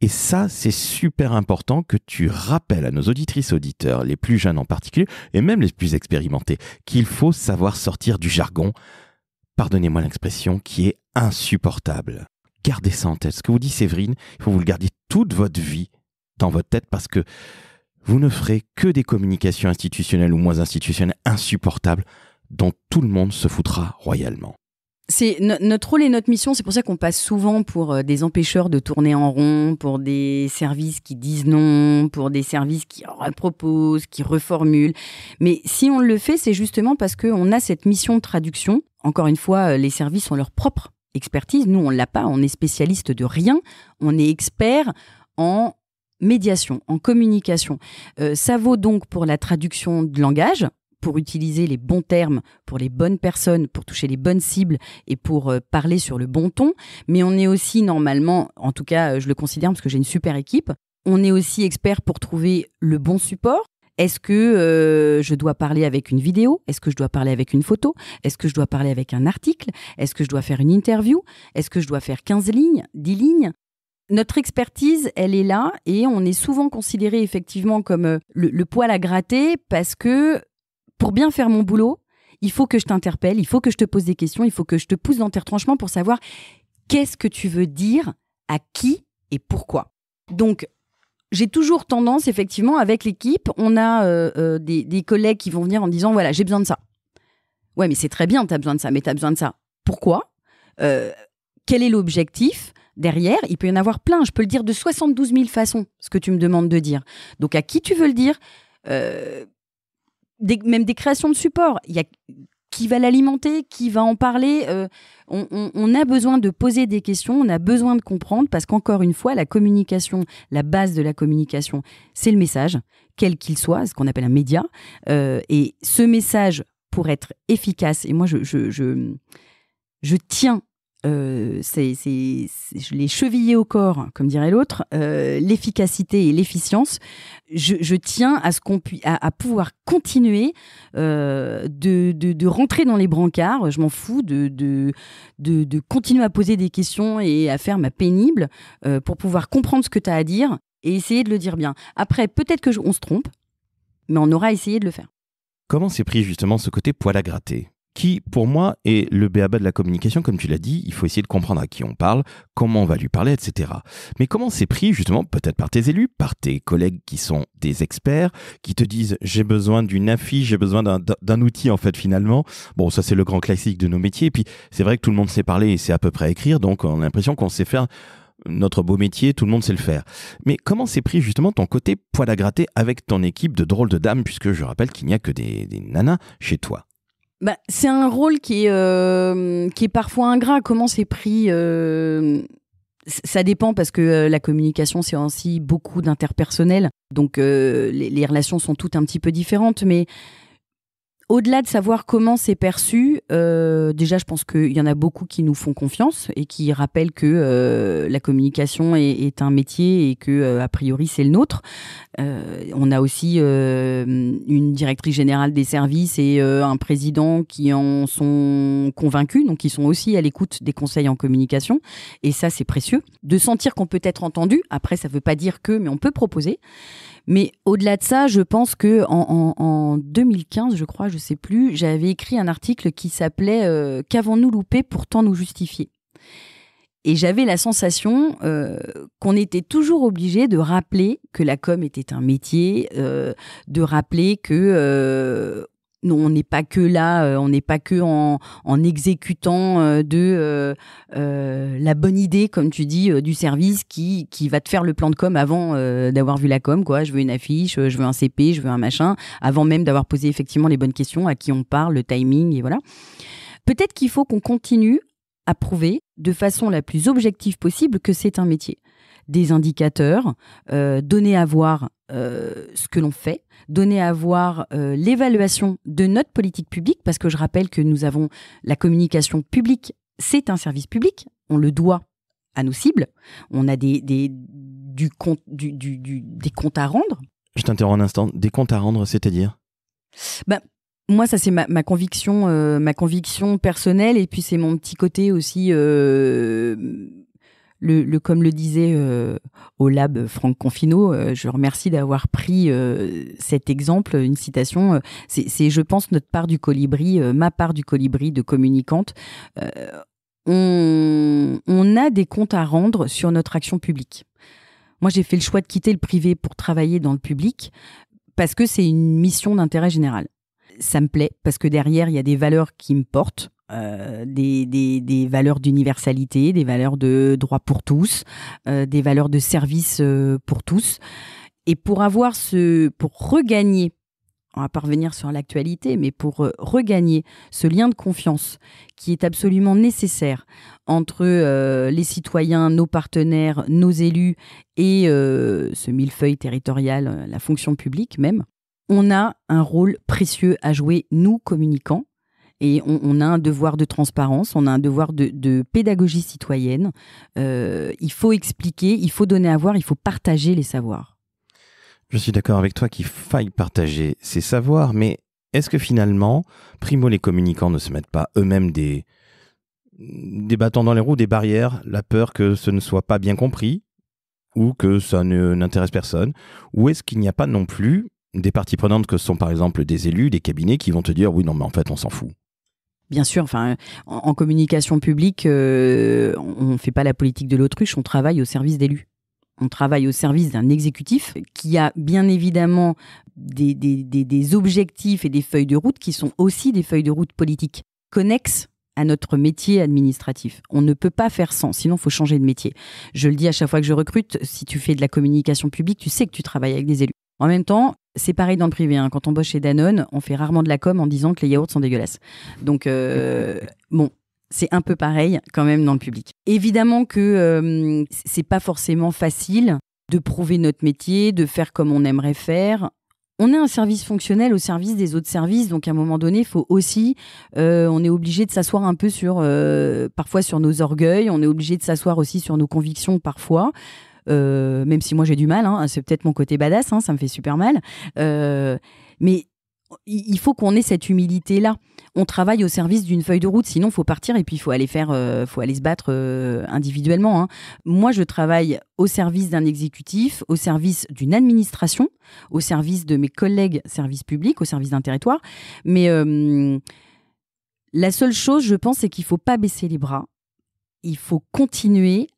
Et ça, c'est super important que tu rappelles à nos auditrices, auditeurs, les plus jeunes en particulier, et même les plus expérimentés, qu'il faut savoir sortir du jargon, pardonnez-moi l'expression, qui est insupportable. Gardez ça en tête. Ce que vous dit Séverine, il faut vous le garder toute votre vie dans votre tête parce que vous ne ferez que des communications institutionnelles ou moins institutionnelles insupportables dont tout le monde se foutra royalement. C'est notre rôle et notre mission, c'est pour ça qu'on passe souvent pour euh, des empêcheurs de tourner en rond, pour des services qui disent non, pour des services qui proposent, qui reformulent. Mais si on le fait, c'est justement parce qu'on a cette mission de traduction. Encore une fois, euh, les services ont leur propre expertise. Nous, on l'a pas. On est spécialiste de rien. On est expert en médiation, en communication. Euh, ça vaut donc pour la traduction de langage, pour utiliser les bons termes pour les bonnes personnes, pour toucher les bonnes cibles et pour euh, parler sur le bon ton. Mais on est aussi normalement, en tout cas euh, je le considère parce que j'ai une super équipe, on est aussi expert pour trouver le bon support. Est-ce que euh, je dois parler avec une vidéo Est-ce que je dois parler avec une photo Est-ce que je dois parler avec un article Est-ce que je dois faire une interview Est-ce que je dois faire 15 lignes 10 lignes notre expertise, elle est là et on est souvent considéré effectivement comme le, le poil à gratter parce que pour bien faire mon boulot, il faut que je t'interpelle, il faut que je te pose des questions, il faut que je te pousse dans tes retranchements pour savoir qu'est-ce que tu veux dire, à qui et pourquoi. Donc, j'ai toujours tendance, effectivement, avec l'équipe, on a euh, euh, des, collègues qui vont venir en disant, voilà, j'ai besoin de ça. Ouais, mais c'est très bien, tu as besoin de ça, mais tu as besoin de ça. Pourquoi euh, Quel est l'objectif Derrière, il peut y en avoir plein. Je peux le dire de 72 000 façons, ce que tu me demandes de dire. Donc, à qui tu veux le dire même des créations de support Il y qui va l'alimenter, qui va en parler. Euh, on, a besoin de poser des questions, on a besoin de comprendre, parce qu'encore une fois, la communication, la base de la communication, c'est le message, quel qu'il soit, ce qu'on appelle un média. Euh, et ce message, pour être efficace, et moi, je tiens euh, c'est, les cheviller au corps, comme dirait l'autre, euh, l'efficacité et l'efficience. Je, tiens à ce qu'on à, à, pouvoir continuer euh, de, rentrer dans les brancards. Je m'en fous de, de, continuer à poser des questions et à faire ma pénible euh, pour pouvoir comprendre ce que tu as à dire et essayer de le dire bien. Après, peut-être que on se trompe, mais on aura essayé de le faire. Comment s'est pris justement ce côté poil à gratter qui, pour moi, est le béaba de la communication. Comme tu l'as dit, il faut essayer de comprendre à qui on parle, comment on va lui parler, etc. Mais comment c'est pris, justement, peut-être par tes élus, par tes collègues qui sont des experts, qui te disent j'ai besoin d'une affiche, j'ai besoin d'un outil, en fait, finalement. Bon, ça, c'est le grand classique de nos métiers. Et puis, c'est vrai que tout le monde sait parler et c'est à peu près écrire, donc on a l'impression qu'on sait faire notre beau métier, tout le monde sait le faire. Mais comment c'est pris justement ton côté poil à gratter avec ton équipe de drôles de dames, puisque je rappelle qu'il n'y a que des nanas chez toi bah, c'est un rôle qui est, euh, qui est parfois ingrat. Comment c'est pris euh, Ça dépend parce que euh, la communication, c'est aussi beaucoup d'interpersonnel. Donc les, les, relations sont toutes un petit peu différentes. Mais au-delà de savoir comment c'est perçu, euh, déjà, je pense qu'il y en a beaucoup qui nous font confiance et qui rappellent que euh, la communication est, un métier et que, euh, a priori, c'est le nôtre. on a aussi une directrice générale des services et un président qui en sont convaincus, donc qui sont aussi à l'écoute des conseils en communication. Et ça, c'est précieux. De sentir qu'on peut être entendu, après, ça ne veut pas dire que, mais on peut proposer. Mais au-delà de ça, je pense que en, 2015, je crois, je sais plus, j'avais écrit un article qui s'appelait euh, Qu'avons-nous loupé pourtant nous justifier et j'avais la sensation euh, qu'on était toujours obligé de rappeler que la com était un métier, euh, de rappeler que non, on n'est pas que là, euh, on n'est pas que en, exécutant euh, de euh, la bonne idée, comme tu dis, du service qui, va te faire le plan de com avant d'avoir vu la com. Quoi. Je veux une affiche, je veux un CP, je veux un machin, avant même d'avoir posé effectivement les bonnes questions, à qui on parle, le timing, et voilà. Peut-être qu'il faut qu'on continue à prouver de façon la plus objective possible que c'est un métier. Des indicateurs, donner à voir euh, ce que l'on fait, donner à voir euh, l'évaluation de notre politique publique, parce que je rappelle que nous avons la communication publique, c'est un service public, on le doit à nos cibles, on a des, des, du compte, du, du, des comptes à rendre. Je t'interromps un instant, des comptes à rendre, c'est-à-dire ben, moi, ça c'est ma, conviction, euh, ma conviction personnelle, et puis c'est mon petit côté aussi le, comme le disait euh, au lab Franck Confino, euh, je remercie d'avoir pris euh, cet exemple, une citation. C'est, je pense, notre part du colibri, ma part du colibri de communicante. On, on, a des comptes à rendre sur notre action publique. Moi, j'ai fait le choix de quitter le privé pour travailler dans le public parce que c'est une mission d'intérêt général. Ça me plaît parce que derrière, il y a des valeurs qui me portent euh, des, valeurs d'universalité, des valeurs de droit pour tous, euh, des valeurs de service euh, pour tous. Et pour avoir ce, pour regagner, on va parvenir sur l'actualité, mais pour regagner ce lien de confiance qui est absolument nécessaire entre les citoyens, nos partenaires, nos élus et ce millefeuille territorial, la fonction publique même, on a un rôle précieux à jouer, nous communiquants et on, a un devoir de transparence, on a un devoir de, pédagogie citoyenne. Euh, il faut expliquer, il faut donner à voir, il faut partager les savoirs. Je suis d'accord avec toi qu'il faille partager ces savoirs, mais est-ce que finalement, primo, les communicants ne se mettent pas eux-mêmes des, des bâtons dans les roues, des barrières, la peur que ce ne soit pas bien compris ou que ça n'intéresse personne Ou est-ce qu'il n'y a pas non plus des parties prenantes que sont par exemple des élus, des cabinets qui vont te dire oui non mais en fait on s'en fout. Bien sûr, enfin, en, communication publique, euh, on ne fait pas la politique de l'autruche, on travaille au service d'élus. On travaille au service d'un exécutif qui a bien évidemment des, des, des, objectifs et des feuilles de route qui sont aussi des feuilles de route politiques connexes à notre métier administratif. On ne peut pas faire sans, sinon il faut changer de métier. Je le dis à chaque fois que je recrute, si tu fais de la communication publique, tu sais que tu travailles avec des élus. En même temps, c'est pareil dans le privé. Hein. Quand on bosse chez Danone, on fait rarement de la com en disant que les yaourts sont dégueulasses. Donc, euh, bon, c'est un peu pareil quand même dans le public. Évidemment que euh, c'est pas forcément facile de prouver notre métier, de faire comme on aimerait faire. On est un service fonctionnel au service des autres services, donc à un moment donné, faut aussi, euh, on est obligé de s'asseoir un peu sur, parfois sur nos orgueils, on est obligé de s'asseoir aussi sur nos convictions parfois. Euh, même si moi j'ai du mal, hein, c'est peut-être mon côté badass, hein, ça me fait super mal. Euh, mais il faut qu'on ait cette humilité là. On travaille au service d'une feuille de route, sinon faut partir et puis il faut aller faire, euh, faut aller se battre individuellement. Hein. Moi, je travaille au service d'un exécutif, au service d'une administration, au service de mes collègues services publics, au service d'un territoire. Mais la seule chose, je pense, c'est qu'il faut pas baisser les bras. Il faut continuer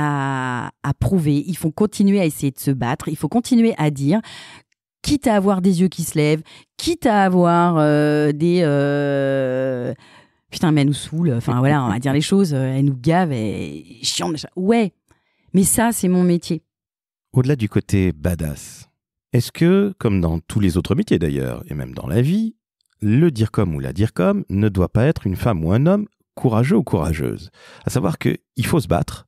à, prouver, il faut continuer à essayer de se battre, il faut continuer à dire quitte à avoir des yeux qui se lèvent, quitte à avoir euh, des... Euh, putain, mais elle nous saoule, enfin voilà, on va dire les choses, euh, elle nous gave, et chiant, Ouais, mais ça, c'est mon métier. Au-delà du côté badass, est-ce que, comme dans tous les autres métiers d'ailleurs, et même dans la vie, le dire comme ou la dire comme ne doit pas être une femme ou un homme courageux ou courageuse À savoir qu'il faut se battre,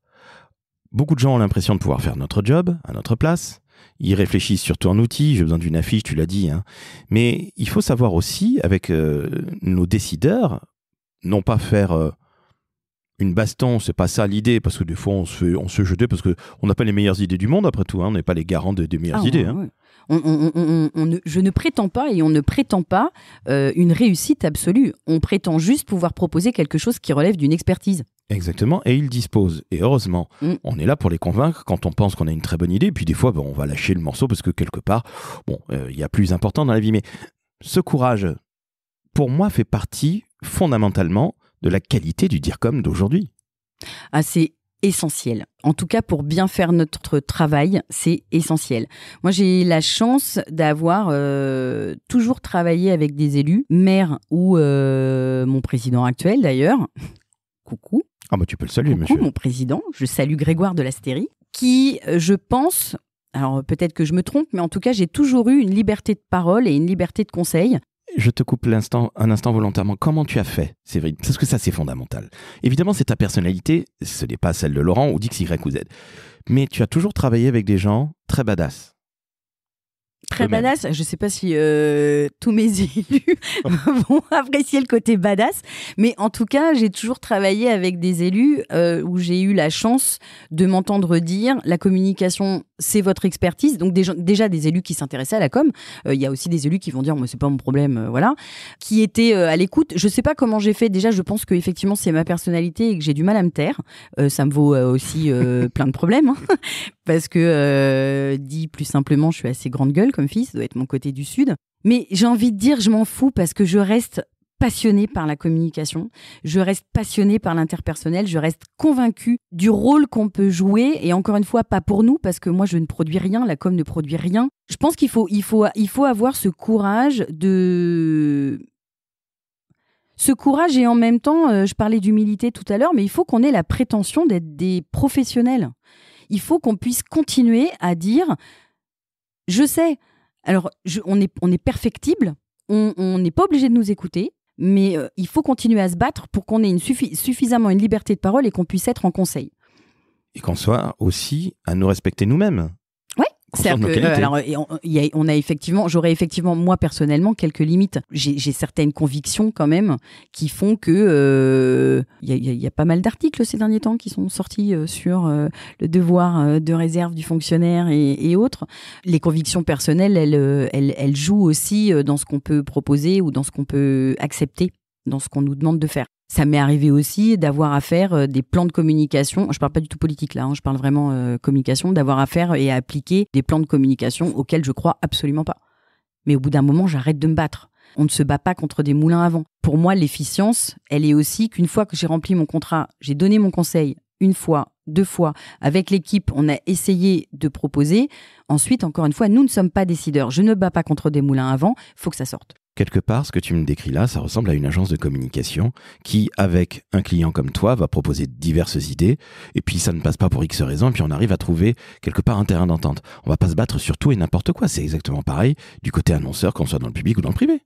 Beaucoup de gens ont l'impression de pouvoir faire notre job, à notre place. Ils réfléchissent surtout en outils, j'ai besoin d'une affiche, tu l'as dit. Hein. Mais il faut savoir aussi, avec euh, nos décideurs, non pas faire euh, une baston, c'est pas ça l'idée, parce que des fois on se, fait, on se jetait parce qu'on n'a pas les meilleures idées du monde, après tout, hein. on n'est pas les garants des, meilleures idées. je ne prétends pas et on ne prétend pas euh, une réussite absolue. On prétend juste pouvoir proposer quelque chose qui relève d'une expertise. Exactement, et ils disposent. Et heureusement, mm. on est là pour les convaincre quand on pense qu'on a une très bonne idée. puis des fois, ben, on va lâcher le morceau parce que quelque part, bon, euh, il y a plus important dans la vie. Mais ce courage, pour moi, fait partie fondamentalement de la qualité du DIRCOM d'aujourd'hui. Ah, c'est essentiel. En tout cas, pour bien faire notre travail, c'est essentiel. Moi, j'ai la chance d'avoir euh, toujours travaillé avec des élus, maire ou euh, mon président actuel d'ailleurs. Coucou. Ah bah tu peux le saluer, monsieur. mon président. Je salue Grégoire de l'Astérie, qui, euh, je pense, alors euh, peut-être que je me trompe, mais en tout cas, j'ai toujours eu une liberté de parole et une liberté de conseil. Je te coupe l'instant, un instant volontairement. Comment tu as fait, Séverine Parce que ça, c'est fondamental. Évidemment, c'est ta personnalité, ce n'est pas celle de Laurent ou d'X, Y ou Z. Mais tu as toujours travaillé avec des gens très badass très badass. Je ne sais pas si euh, tous mes élus vont apprécier le côté badass, mais en tout cas, j'ai toujours travaillé avec des élus euh, où j'ai eu la chance de m'entendre dire la communication, c'est votre expertise. Donc déjà des élus qui s'intéressaient à la com. Euh, il y a aussi des élus qui vont dire, mais c'est pas mon problème, voilà, qui étaient à l'écoute. Je ne sais pas comment j'ai fait. Déjà, je pense que effectivement, c'est ma personnalité et que j'ai du mal à me taire. ça me vaut aussi plein de problèmes, hein. parce que dit plus simplement, je suis assez grande gueule comme fille, ça doit être mon côté du Sud. Mais j'ai envie de dire, je m'en fous parce que je reste passionnée par la communication, je reste passionnée par l'interpersonnel, je reste convaincue du rôle qu'on peut jouer et encore une fois pas pour nous parce que moi je ne produis rien, la com ne produit rien. Je pense qu'il faut il faut il faut avoir ce courage de ce courage et en même temps, euh, je parlais d'humilité tout à l'heure, mais il faut qu'on ait la prétention d'être des professionnels. Il faut qu'on puisse continuer à dire je sais. Alors, on, est, on est perfectible. On n'est pas obligé de nous écouter. Mais euh, il faut continuer à se battre pour qu'on ait suffisamment une liberté de parole et qu'on puisse être en conseil. Et qu'on soit aussi à nous respecter nous-mêmes cest alors, on, a, effectivement, j'aurais effectivement, moi personnellement, quelques limites. J'ai certaines convictions quand même qui font que euh, il y, a pas mal d'articles ces derniers temps qui sont sortis euh, sur euh, le devoir de réserve du fonctionnaire et, autres. Les convictions personnelles, elles, elles jouent aussi dans ce qu'on peut proposer ou dans ce qu'on peut accepter dans ce qu'on nous demande de faire. Ça m'est arrivé aussi d'avoir à faire euh, des plans de communication. Je ne parle pas du tout politique là, hein, je parle vraiment euh, communication, d'avoir à faire et à appliquer des plans de communication auxquels je crois absolument pas. Mais au bout d'un moment, j'arrête de me battre. On ne se bat pas contre des moulins à vent. Pour moi, l'efficience, elle est aussi qu'une fois que j'ai rempli mon contrat, j'ai donné mon conseil une fois, deux fois. Avec l'équipe, on a essayé de proposer. Ensuite, encore une fois, nous ne sommes pas décideurs. Je ne bats pas contre des moulins à vent, faut que ça sorte quelque part, ce que tu me décris là, ça ressemble à une agence de communication qui, avec un client comme toi, va proposer diverses idées, et puis ça ne passe pas pour X raisons, et puis on arrive à trouver quelque part un terrain d'entente. On va pas se battre sur tout et n'importe quoi. C'est exactement pareil du côté annonceur, qu'on soit dans le public ou dans le privé.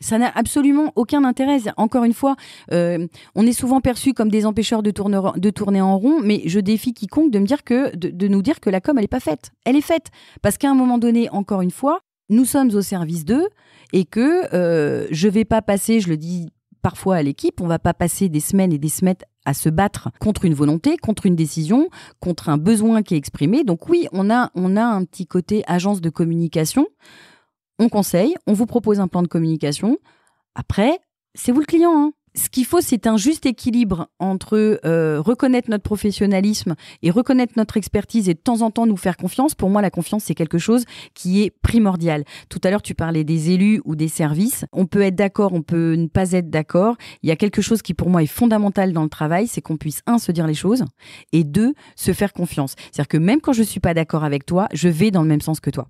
Ça n'a absolument aucun intérêt. Encore une fois, euh, on est souvent perçu comme des empêcheurs de, tourner, de tourner en rond, mais je défie quiconque de, me dire que, de, de nous dire que la com, elle n'est pas faite. Elle est faite. Parce qu'à un moment donné, encore une fois, nous sommes au service d'eux, et que euh, je vais pas passer, je le dis parfois à l'équipe, on va pas passer des semaines et des semaines à se battre contre une volonté, contre une décision, contre un besoin qui est exprimé. Donc oui, on a, on a un petit côté agence de communication. On conseille, on vous propose un plan de communication. Après, c'est vous le client. Hein ce qu'il faut, c'est un juste équilibre entre euh, reconnaître notre professionnalisme et reconnaître notre expertise et de temps en temps nous faire confiance. Pour moi, la confiance, c'est quelque chose qui est primordial. Tout à l'heure, tu parlais des élus ou des services. On peut être d'accord, on peut ne pas être d'accord. Il y a quelque chose qui, pour moi, est fondamental dans le travail, c'est qu'on puisse, un, se dire les choses et deux, se faire confiance. C'est-à-dire que même quand je ne suis pas d'accord avec toi, je vais dans le même sens que toi.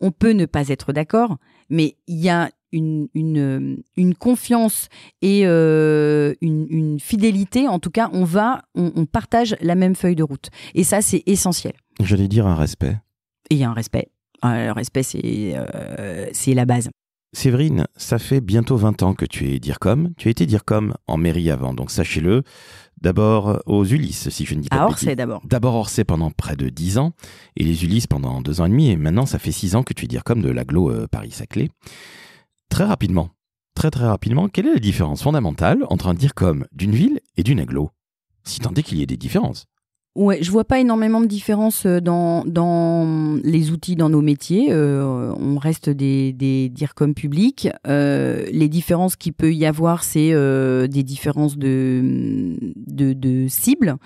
On peut ne pas être d'accord, mais il y a une, euh, une, confiance et euh, une, fidélité. En tout cas, on va, on, partage la même feuille de route. Et ça, c'est essentiel. J'allais dire un respect. Et il un respect. Le respect, c'est euh, c'est la base. Séverine, ça fait bientôt 20 ans que tu es dire comme Tu as été dire comme en mairie avant, donc sachez-le. D'abord aux Ulysses, si je ne dis pas. À Orsay d'abord. D'abord Orsay pendant près de 10 ans, et les Ulysses pendant 2 ans et demi, et maintenant ça fait 6 ans que tu es comme de l'aglo Paris-Saclay. Très rapidement, très très rapidement, quelle est la différence fondamentale entre un comme d'une ville et d'une aglo Si tant est qu'il y ait des différences. Ouais, je vois pas énormément de différence euh, dans, dans mm, les outils, dans nos métiers. Euh, on reste des, des dire comme public. Euh, les différences qu'il peut y avoir, c'est des différences mm, de, de, cibles.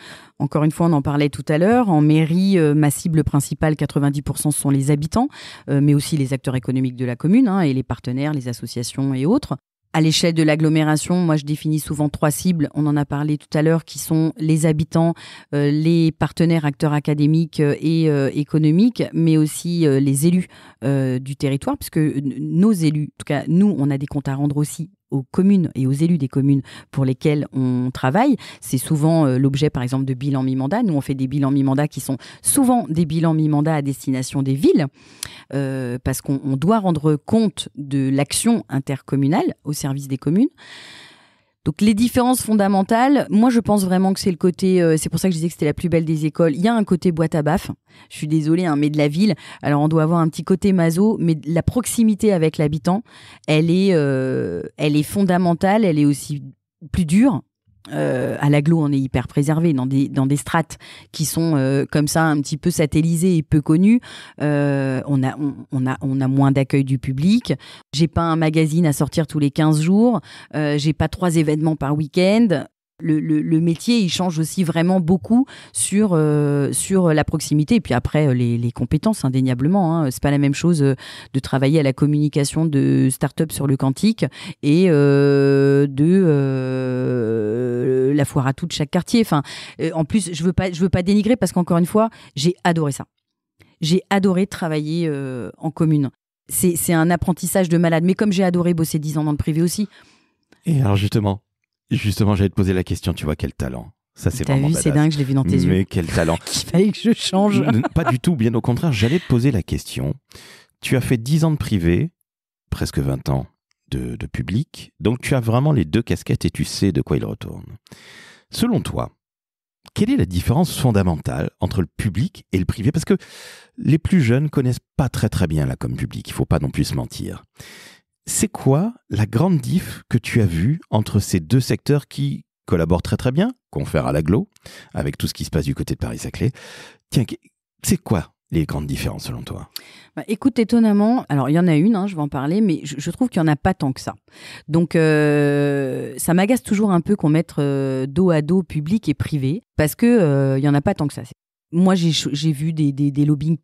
Encore une fois, on en parlait tout à l'heure. En mairie, ma cible principale, 90% sont les habitants, mais aussi les acteurs économiques de la commune hein, et les partenaires, les associations et autres à l'échelle de l'agglomération, moi je définis souvent trois cibles. On en a parlé tout à l'heure, qui sont les habitants, euh, les partenaires acteurs académiques euh, et euh, économiques, mais aussi les élus du territoire, puisque nos élus, en tout cas nous, on a des comptes à rendre aussi aux communes et aux élus des communes pour lesquelles on travaille. C'est souvent euh, l'objet, par exemple, de bilans mi-mandat. Nous, on fait des bilans mi-mandat qui sont souvent des bilans mi-mandat à destination des villes, euh, parce qu'on doit rendre compte de l'action intercommunale au service des communes. Donc les différences fondamentales, moi je pense vraiment que c'est le côté, euh, c'est pour ça que je disais que c'était la plus belle des écoles. Il y a un côté boîte à baf, je suis désolée, un hein, mais de la ville. Alors on doit avoir un petit côté maso, mais la proximité avec l'habitant, elle est, euh, elle est fondamentale, elle est aussi plus dure euh, à l'aglo, on est hyper préservé dans des, dans des strates qui sont euh, comme ça un petit peu satellisées et peu connues. Euh, on, a, on, a, on a moins d'accueil du public. J'ai pas un magazine à sortir tous les 15 jours. J'ai pas trois événements par week-end le, métier, il change aussi vraiment beaucoup sur, euh, sur la proximité. Et puis après, euh, les, compétences, indéniablement. Hein. C'est pas la même chose euh, de travailler à la communication de start-up sur le quantique et de la foire à tout de chaque quartier. Enfin, en plus, je veux veux pas dénigrer parce qu'encore une fois, j'ai adoré ça. J'ai adoré travailler en commune. C'est un apprentissage de malade. Mais comme j'ai adoré bosser 10 ans dans le privé aussi. Et alors justement, Justement, j'allais te poser la question, tu vois, quel talent. Ça, c'est vraiment vu, c'est dingue, je l'ai vu dans tes Mais yeux. Mais quel talent. Il fallait que je change. Pas du tout, bien au contraire, j'allais te poser la question. Tu as fait 10 ans de privé, presque 20 ans de, public, donc tu as vraiment les deux casquettes et tu sais de quoi il retourne. Selon toi, quelle est la différence fondamentale entre le public et le privé Parce que les plus jeunes connaissent pas très très bien la com public, il faut pas non plus se mentir c'est quoi la grande diff que tu as vue entre ces deux secteurs qui collaborent très très bien, fera à l'aglo, avec tout ce qui se passe du côté de Paris-Saclay Tiens, c'est quoi les grandes différences selon toi bah, Écoute, étonnamment, alors il y en a une, hein, je vais en parler, mais je, trouve qu'il n'y en a pas tant que ça. Donc euh, ça m'agace toujours un peu qu'on mette euh, dos à dos public et privé, parce qu'il euh, n'y en a pas tant que ça moi, j'ai vu des, des,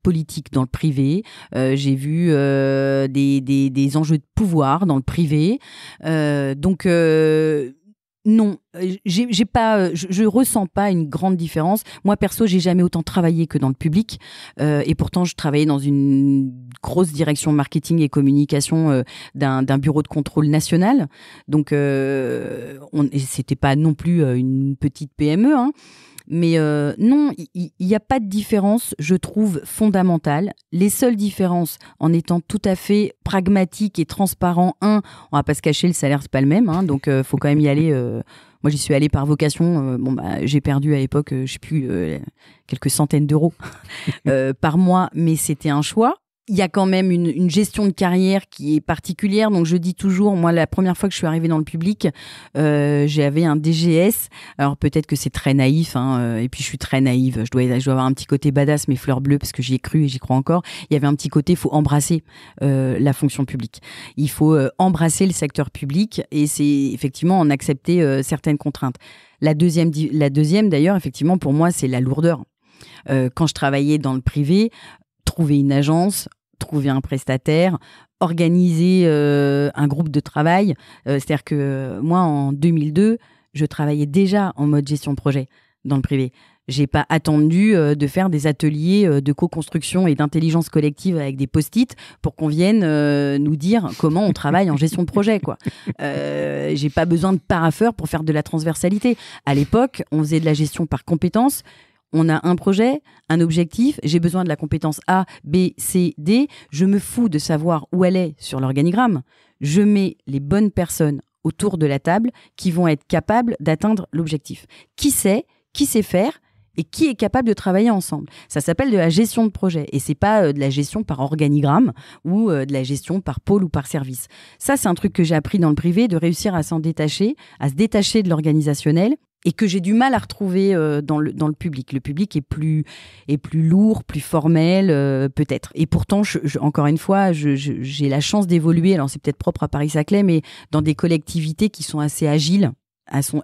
politiques dans le privé, euh, j'ai vu euh, des, des, enjeux de pouvoir dans le privé. Euh, donc, non, j'ai pas, je, ne ressens pas une grande différence. Moi perso, j'ai jamais autant travaillé que dans le public, et pourtant je travaillais dans une grosse direction marketing et communication d'un bureau de contrôle national. Donc, ce c'était pas non plus une petite PME. Hein. Mais euh, non, il n'y a pas de différence, je trouve, fondamentale. Les seules différences, en étant tout à fait pragmatique et transparent, un, on va pas se cacher, le salaire, c'est pas le même, hein, donc euh, faut quand même y aller. Euh, moi, j'y suis allé par vocation. Euh, bon, bah, j'ai perdu à l'époque, euh, je sais plus, quelques centaines d'euros par mois, mais c'était un choix il y a quand même une, gestion de carrière qui est particulière. Donc je dis toujours, moi la première fois que je suis arrivée dans le public, euh, j'avais un DGS. Alors peut-être que c'est très naïf, hein, euh, et puis je suis très naïve. Je dois, avoir un petit côté badass, mes fleurs bleues, parce que j'y ai cru et j'y crois encore. Il y avait un petit côté, faut embrasser euh, la fonction publique. Il faut embrasser le secteur public, et c'est effectivement en accepter certaines contraintes. La deuxième, la deuxième d'ailleurs, effectivement pour moi, c'est la lourdeur. quand je travaillais dans le privé, trouver une agence, trouver un prestataire, organiser euh, un groupe de travail. Euh, c'est-à-dire que euh, moi, en 2002, je travaillais déjà en mode gestion de projet dans le privé. J'ai pas attendu de faire des ateliers de co-construction et d'intelligence collective avec des post-it pour qu'on vienne nous dire comment on travaille en gestion de projet. Quoi, j'ai pas besoin de paraffeur pour faire de la transversalité. À l'époque, on faisait de la gestion par compétences. On a un projet, un objectif, j'ai besoin de la compétence A, B, C, D. Je me fous de savoir où elle est sur l'organigramme. Je mets les bonnes personnes autour de la table qui vont être capables d'atteindre l'objectif. Qui sait, qui sait faire et qui est capable de travailler ensemble. Ça s'appelle de la gestion de projet et c'est pas euh, de la gestion par organigramme ou euh, de la gestion par pôle ou par service. Ça c'est un truc que j'ai appris dans le privé de réussir à s'en détacher, à se détacher de l'organisationnel et que j'ai du mal à retrouver euh, dans, le, dans le public. Le public est plus, est plus lourd, plus formel, euh, peut-être. Et pourtant, encore une fois, j'ai la chance d'évoluer. Alors, c'est peut-être propre à Paris-Saclay, mais dans des collectivités qui sont assez agiles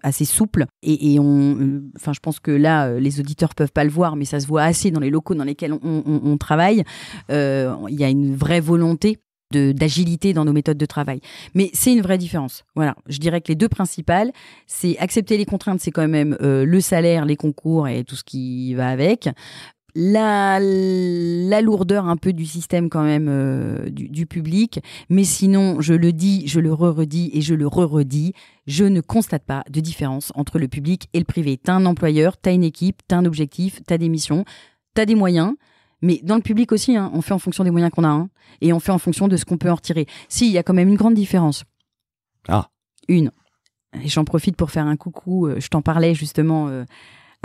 assez souples. et, on euh, enfin je pense que là les auditeurs peuvent pas le voir mais ça se voit assez dans les locaux dans lesquels on, travaille il y a une vraie volonté d'agilité dans nos méthodes de travail. Mais c'est une vraie différence. Voilà, je dirais que les deux principales, c'est accepter les contraintes, c'est quand même euh, le salaire, les concours et tout ce qui va avec. La, lourdeur un peu du système quand même euh, du, public, mais sinon, je le dis, je le re-redis et je le re-redis, je ne constate pas de différence entre le public et le privé. T'as un employeur, t'as une équipe, t'as un objectif, t'as des missions, t'as des moyens, mais dans le public aussi, hein, on fait en fonction des moyens qu'on a hein, et on fait en fonction de ce qu'on peut en retirer. Si, il y a quand même une grande différence. Ah. Une. Et j'en profite pour faire un coucou. Euh, je t'en parlais justement euh,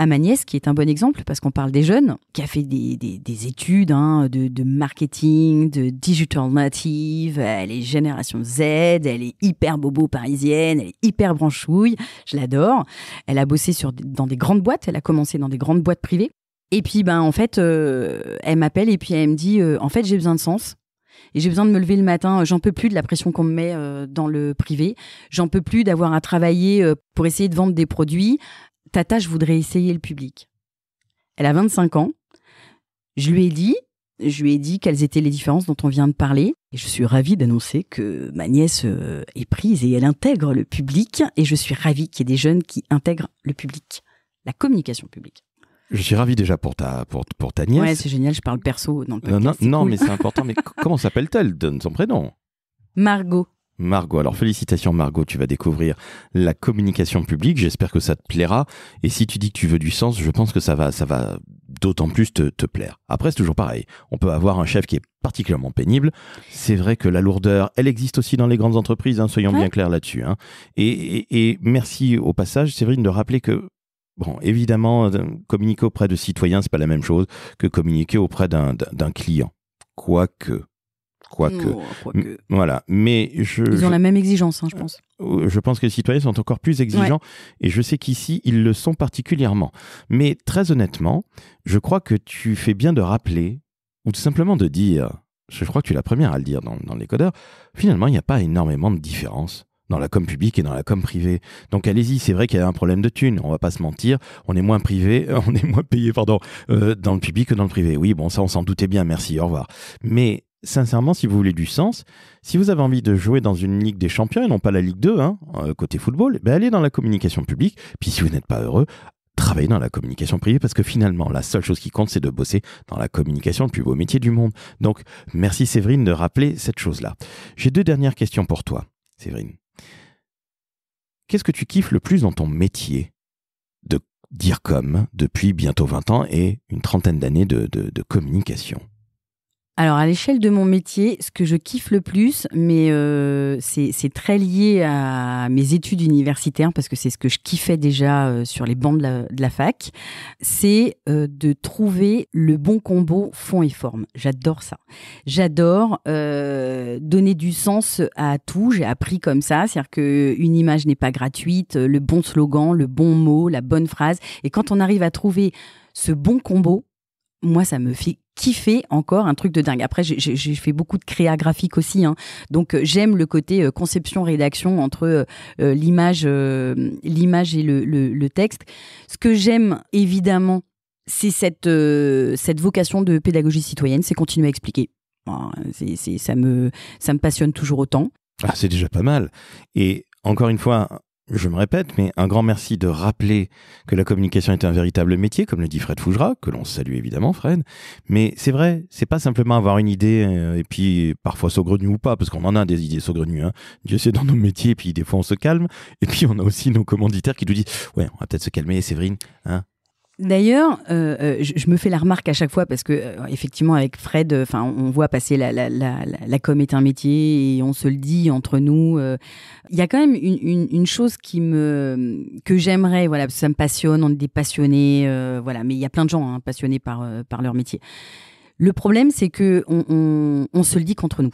à ma nièce, qui est un bon exemple, parce qu'on parle des jeunes, qui a fait des, études hein, de, marketing, de digital native. Elle est génération Z, elle est hyper bobo parisienne, elle est hyper branchouille. Je l'adore. Elle a bossé sur, dans des grandes boîtes. Elle a commencé dans des grandes boîtes privées. Et puis, ben, en fait, euh, elle m'appelle et puis elle me dit euh, En fait, j'ai besoin de sens. Et j'ai besoin de me lever le matin. Euh, j'en peux plus de la pression qu'on me met dans le privé. J'en peux plus d'avoir à travailler pour essayer de vendre des produits. Tata, je voudrais essayer le public. Elle a 25 ans. Je lui ai dit je lui ai dit quelles étaient les différences dont on vient de parler. Et je suis ravie d'annoncer que ma nièce est prise et elle intègre le public. Et je suis ravie qu'il y ait des jeunes qui intègrent le public, la communication publique. Je suis ravi déjà pour ta, pour, pour ta nièce. Ouais, c'est génial, je parle perso dans le Non, non, non mais c'est important. Mais comment s'appelle-t-elle Donne son prénom. Margot. Margot. Alors félicitations Margot, tu vas découvrir la communication publique, j'espère que ça te plaira et si tu dis que tu veux du sens, je pense que ça va ça va d'autant plus te, te, plaire. Après c'est toujours pareil, on peut avoir un chef qui est particulièrement pénible, c'est vrai que la lourdeur, elle existe aussi dans les grandes entreprises, hein, soyons bien clairs là-dessus. Hein. Et, et, et, merci au passage Séverine de rappeler que Bon, évidemment, euh, communiquer auprès de citoyens, c'est pas la même chose que communiquer auprès d'un client. Quoique. Quoique. Voilà. Mais je. Ils ont la même exigence, hein, je pense. Euh, oh, je pense que les citoyens sont encore plus exigeants. Et je sais qu'ici, ils le sont particulièrement. Mais très honnêtement, je crois que tu fais bien de rappeler, ou tout simplement de dire, je crois que tu es la première à le dire dans, dans les codeurs, finalement, il n'y a pas énormément de différence dans la com publique et dans la com privée. Donc allez-y, c'est vrai qu'il y a un problème de thunes, on va pas se mentir, on est moins privé, on est moins payé pardon, euh, dans le public que dans le privé. Oui, bon ça on s'en doutait bien, merci, au revoir. Mais sincèrement, si vous voulez du sens, si vous avez envie de jouer dans une Ligue des Champions et non pas la Ligue 2, hein, euh, côté football, eh ben allez dans la communication publique, puis si vous n'êtes pas heureux, travaillez dans la communication privée parce que finalement, la seule chose qui compte, c'est de bosser dans la communication, le plus beau métier du monde. Donc, merci Séverine de rappeler cette chose-là. J'ai deux dernières questions pour toi, Séverine. Qu'est-ce que tu kiffes le plus dans ton métier de dire comme depuis bientôt 20 ans et une trentaine d'années de, de communication alors, à l'échelle de mon métier, ce que je kiffe le plus, mais euh, c'est très lié à mes études universitaires, parce que c'est ce que je kiffais déjà euh, sur les bancs de la, fac, c'est euh, de trouver le bon combo fond et forme. J'adore ça. J'adore donner du sens à tout. J'ai appris comme ça, c'est-à-dire qu'une image n'est pas gratuite, le bon slogan, le bon mot, la bonne phrase. Et quand on arrive à trouver ce bon combo, moi, ça me fait fait encore un truc de dingue. Après, j'ai fait beaucoup de créa graphique aussi, hein. donc euh, j'aime le côté euh, conception rédaction entre euh, l'image, l'image et le, texte. Ce que j'aime évidemment, c'est cette cette vocation de pédagogie citoyenne, c'est continuer à expliquer. ça me ça me passionne toujours autant. Ah, c'est déjà pas mal. Et encore une fois, je me répète, mais un grand merci de rappeler que la communication est un véritable métier, comme le dit Fred Fougera, que l'on salue évidemment, Fred. Mais c'est vrai, c'est pas simplement avoir une idée euh, et puis parfois saugrenue ou pas, parce qu'on en a des idées saugrenues. Hein. Dieu sait dans nos métiers, et puis des fois on se calme. Et puis on a aussi nos commanditaires qui nous disent, ouais, on va peut-être se calmer, Séverine, hein, D'ailleurs, euh, euh, je, me fais la remarque à chaque fois parce que euh, effectivement avec Fred, enfin on voit passer la, la, la, com est un métier et on se le dit entre nous. Il y a quand même une, chose qui me que j'aimerais, voilà, ça me passionne, on est des passionnés, voilà, mais il y a plein de gens hein, passionnés par par leur métier. Le problème, c'est que on, on, se le dit qu'entre nous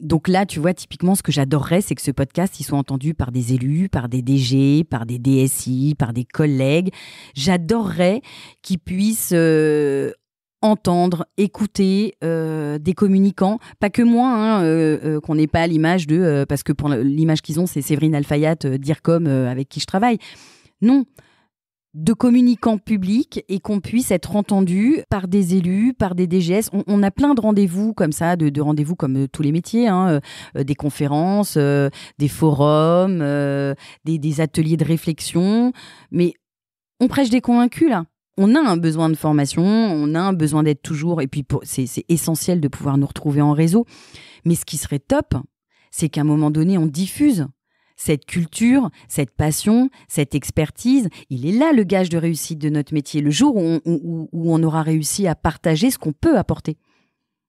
donc là, tu vois, typiquement, ce que j'adorerais, c'est que ce podcast, il soit entendu par des élus, par des DG, par des DSI, par des collègues. J'adorerais qu'ils puissent euh, entendre, écouter euh, des communicants, pas que moi, hein, euh, qu'on n'ait pas l'image de, parce que pour l'image qu'ils ont, c'est Séverine Alfayat, DIRCOM, avec qui je travaille. Non, de communicants publics et qu'on puisse être entendu par des élus, par des DGS. On, a plein de rendez-vous comme ça, de, rendez-vous comme euh, tous les métiers, hein, euh, des conférences, euh, des forums, des, des ateliers de réflexion. Mais on prêche des convaincus là on a un besoin de formation, on a un besoin d'être toujours, et puis c'est essentiel de pouvoir nous retrouver en réseau. Mais ce qui serait top, c'est qu'à un moment donné, on diffuse cette culture, cette passion, cette expertise. Il est là le gage de réussite de notre métier, le jour où on, aura réussi à partager ce qu'on peut apporter.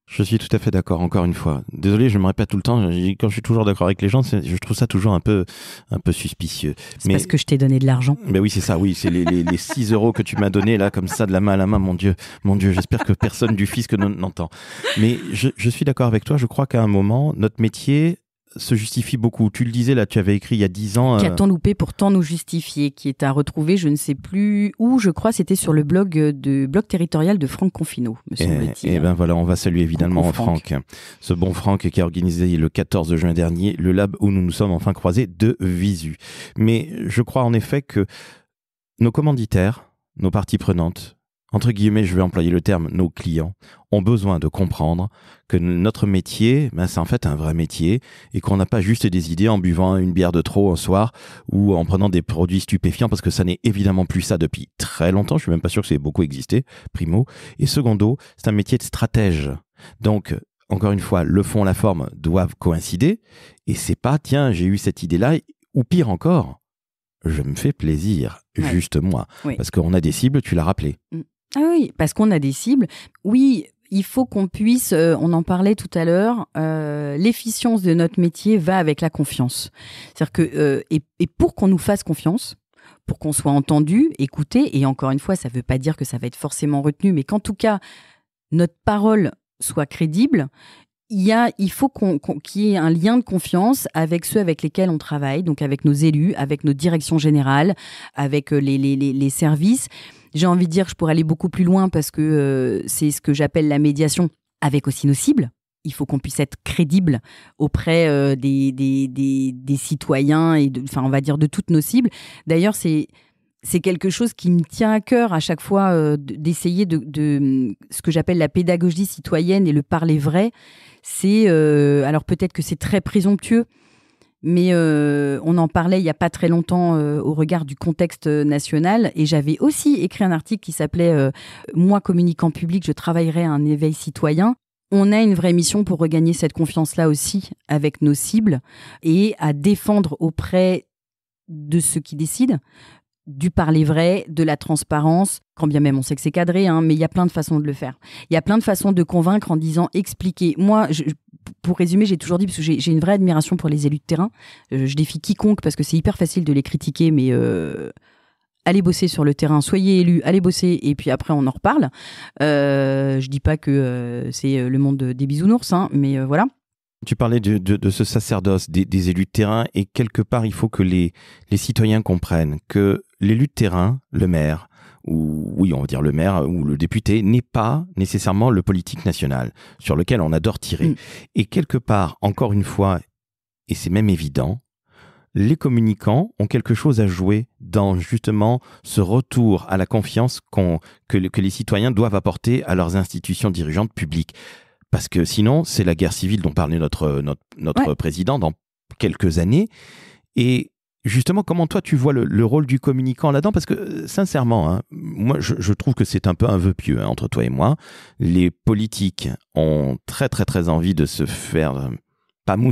Je suis tout à fait d'accord, encore une fois. Désolé, je me répète tout le temps. Quand je suis toujours d'accord avec les gens, je trouve ça toujours un peu, un peu suspicieux. C'est parce que je t'ai donné de l'argent. oui, c'est ça, oui. C'est les, les, 6 euros que tu m'as donnés, là, comme ça, de la main à la main. Mon Dieu, mon Dieu, j'espère que personne du fisc n'entend. Mais je suis d'accord avec toi. Je crois qu'à un moment, notre métier, se justifie beaucoup. Tu le disais là, tu avais écrit il y a dix ans. Euh, qua t loupé pour tant nous justifier Qui est à retrouver, je ne sais plus où, je crois, c'était sur le blog euh, de blog territorial de Franck Confino, me eh, semble eh ben voilà, on va saluer évidemment Franck. Ce bon Franck qui a organisé le 14 juin dernier le lab où nous nous sommes enfin croisés de visu. Mais je crois en effet que nos commanditaires, nos parties prenantes, entre guillemets, je vais employer le terme, nos clients ont besoin de comprendre que notre métier, ben, c'est en fait un vrai métier et qu'on n'a pas juste des idées en buvant une bière de trop un soir ou en prenant des produits stupéfiants parce que ça n'est évidemment plus ça depuis très longtemps. Je suis même pas sûr que ça ait beaucoup existé, primo. Et secondo, c'est un métier de stratège. Donc, encore une fois, le fond, et la forme doivent coïncider et c'est pas, tiens, j'ai eu cette idée-là ou pire encore, je me fais plaisir, juste moi. Parce qu'on a des cibles, tu l'as rappelé. Mmh. Ah oui, parce qu'on a des cibles. Oui, il faut qu'on puisse, euh, on en parlait tout à l'heure, euh, l'efficience de notre métier va avec la confiance. C'est-à-dire que, euh, et, et, pour qu'on nous fasse confiance, pour qu'on soit entendu, écouté, et encore une fois, ça ne veut pas dire que ça va être forcément retenu, mais qu'en tout cas, notre parole soit crédible, il, y a, il faut qu'il y ait un lien de confiance avec ceux avec lesquels on travaille, donc avec nos élus, avec nos directions générales, avec les, les, les services. J'ai envie de dire, je pourrais aller beaucoup plus loin parce que euh, c'est ce que j'appelle la médiation avec aussi nos cibles. Il faut qu'on puisse être crédible auprès euh, des, des, citoyens et, de, enfin, on va dire de toutes nos cibles. D'ailleurs, c'est c'est quelque chose qui me tient à cœur à chaque fois euh, d'essayer de, ce que j'appelle la pédagogie citoyenne et le parler vrai. C'est alors peut-être que c'est très présomptueux mais euh, on en parlait il n'y a pas très longtemps euh, au regard du contexte national. Et j'avais aussi écrit un article qui s'appelait euh, Moi, communicant public, je travaillerai à un éveil citoyen. On a une vraie mission pour regagner cette confiance-là aussi avec nos cibles et à défendre auprès de ceux qui décident du parler vrai, de la transparence, quand bien même on sait que c'est cadré, hein, mais il y a plein de façons de le faire. Il y a plein de façons de convaincre en disant expliquez. Moi, je, pour résumer, j'ai toujours dit, parce que j'ai une vraie admiration pour les élus de terrain, euh, je défie quiconque parce que c'est hyper facile de les critiquer, mais euh, allez bosser sur le terrain, soyez élus, allez bosser, et puis après on en reparle. Euh, je dis pas que euh, c'est le monde des bisounours, hein, mais voilà. Tu parlais de, ce sacerdoce des, élus de terrain, et quelque part il faut que les, les citoyens comprennent que l'élu de terrain, le maire, oui, on va dire le maire ou le député, n'est pas nécessairement le politique national sur lequel on adore tirer. Mm. Et quelque part, encore une fois, et c'est même évident, les communicants ont quelque chose à jouer dans justement ce retour à la confiance que, les citoyens doivent apporter à leurs institutions dirigeantes publiques. Parce que sinon, c'est la guerre civile dont parlait notre, notre, président dans quelques années. Et justement, comment toi tu vois le, rôle du communicant là-dedans Parce que euh, sincèrement, hein, moi je, trouve que c'est un peu un vœu pieux hein, entre toi et moi. Les politiques ont très très très envie de se faire euh,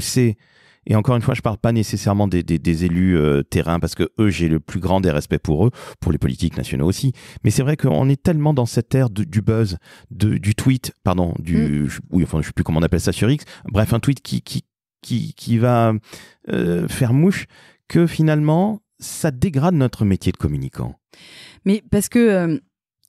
Et encore une fois, je parle pas nécessairement des, élus euh, terrain parce que eux, j'ai le plus grand des respects pour eux, pour les politiques nationaux aussi. Mais c'est vrai qu'on est tellement dans cette ère du buzz, du tweet, pardon, du, mm. oui, enfin, je sais plus comment on appelle ça sur X. Bref, un tweet qui qui qui, va faire mouche, que finalement, ça dégrade notre métier de communicant. Mais parce que euh,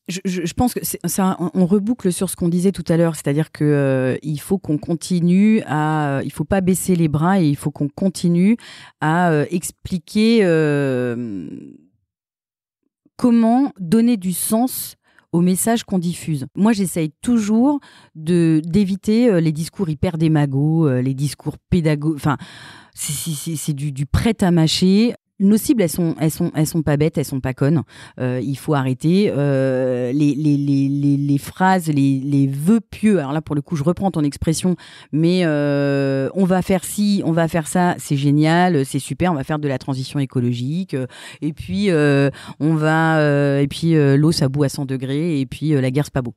je, pense que ça, on reboucle sur ce qu'on disait tout à l'heure, c'est-à-dire qu'il euh, faut qu'on continue à, il faut pas baisser les bras et il faut qu'on continue à euh, expliquer comment donner du sens au messages qu'on diffuse. Moi, j'essaye toujours de d'éviter les discours hyper démagos, les discours pédagogiques. Enfin, c'est du, prêt à mâcher nos cibles, elles sont, elles sont, elles sont pas bêtes, elles sont pas connes. Euh, il faut arrêter euh, les, les, phrases, les, vœux pieux. Alors là, pour le coup, je reprends ton expression, mais euh, on va faire ci, on va faire ça, c'est génial, c'est super. On va faire de la transition écologique, et puis on va, et puis l'eau ça bout à 100 degrés, et puis la guerre c'est pas beau.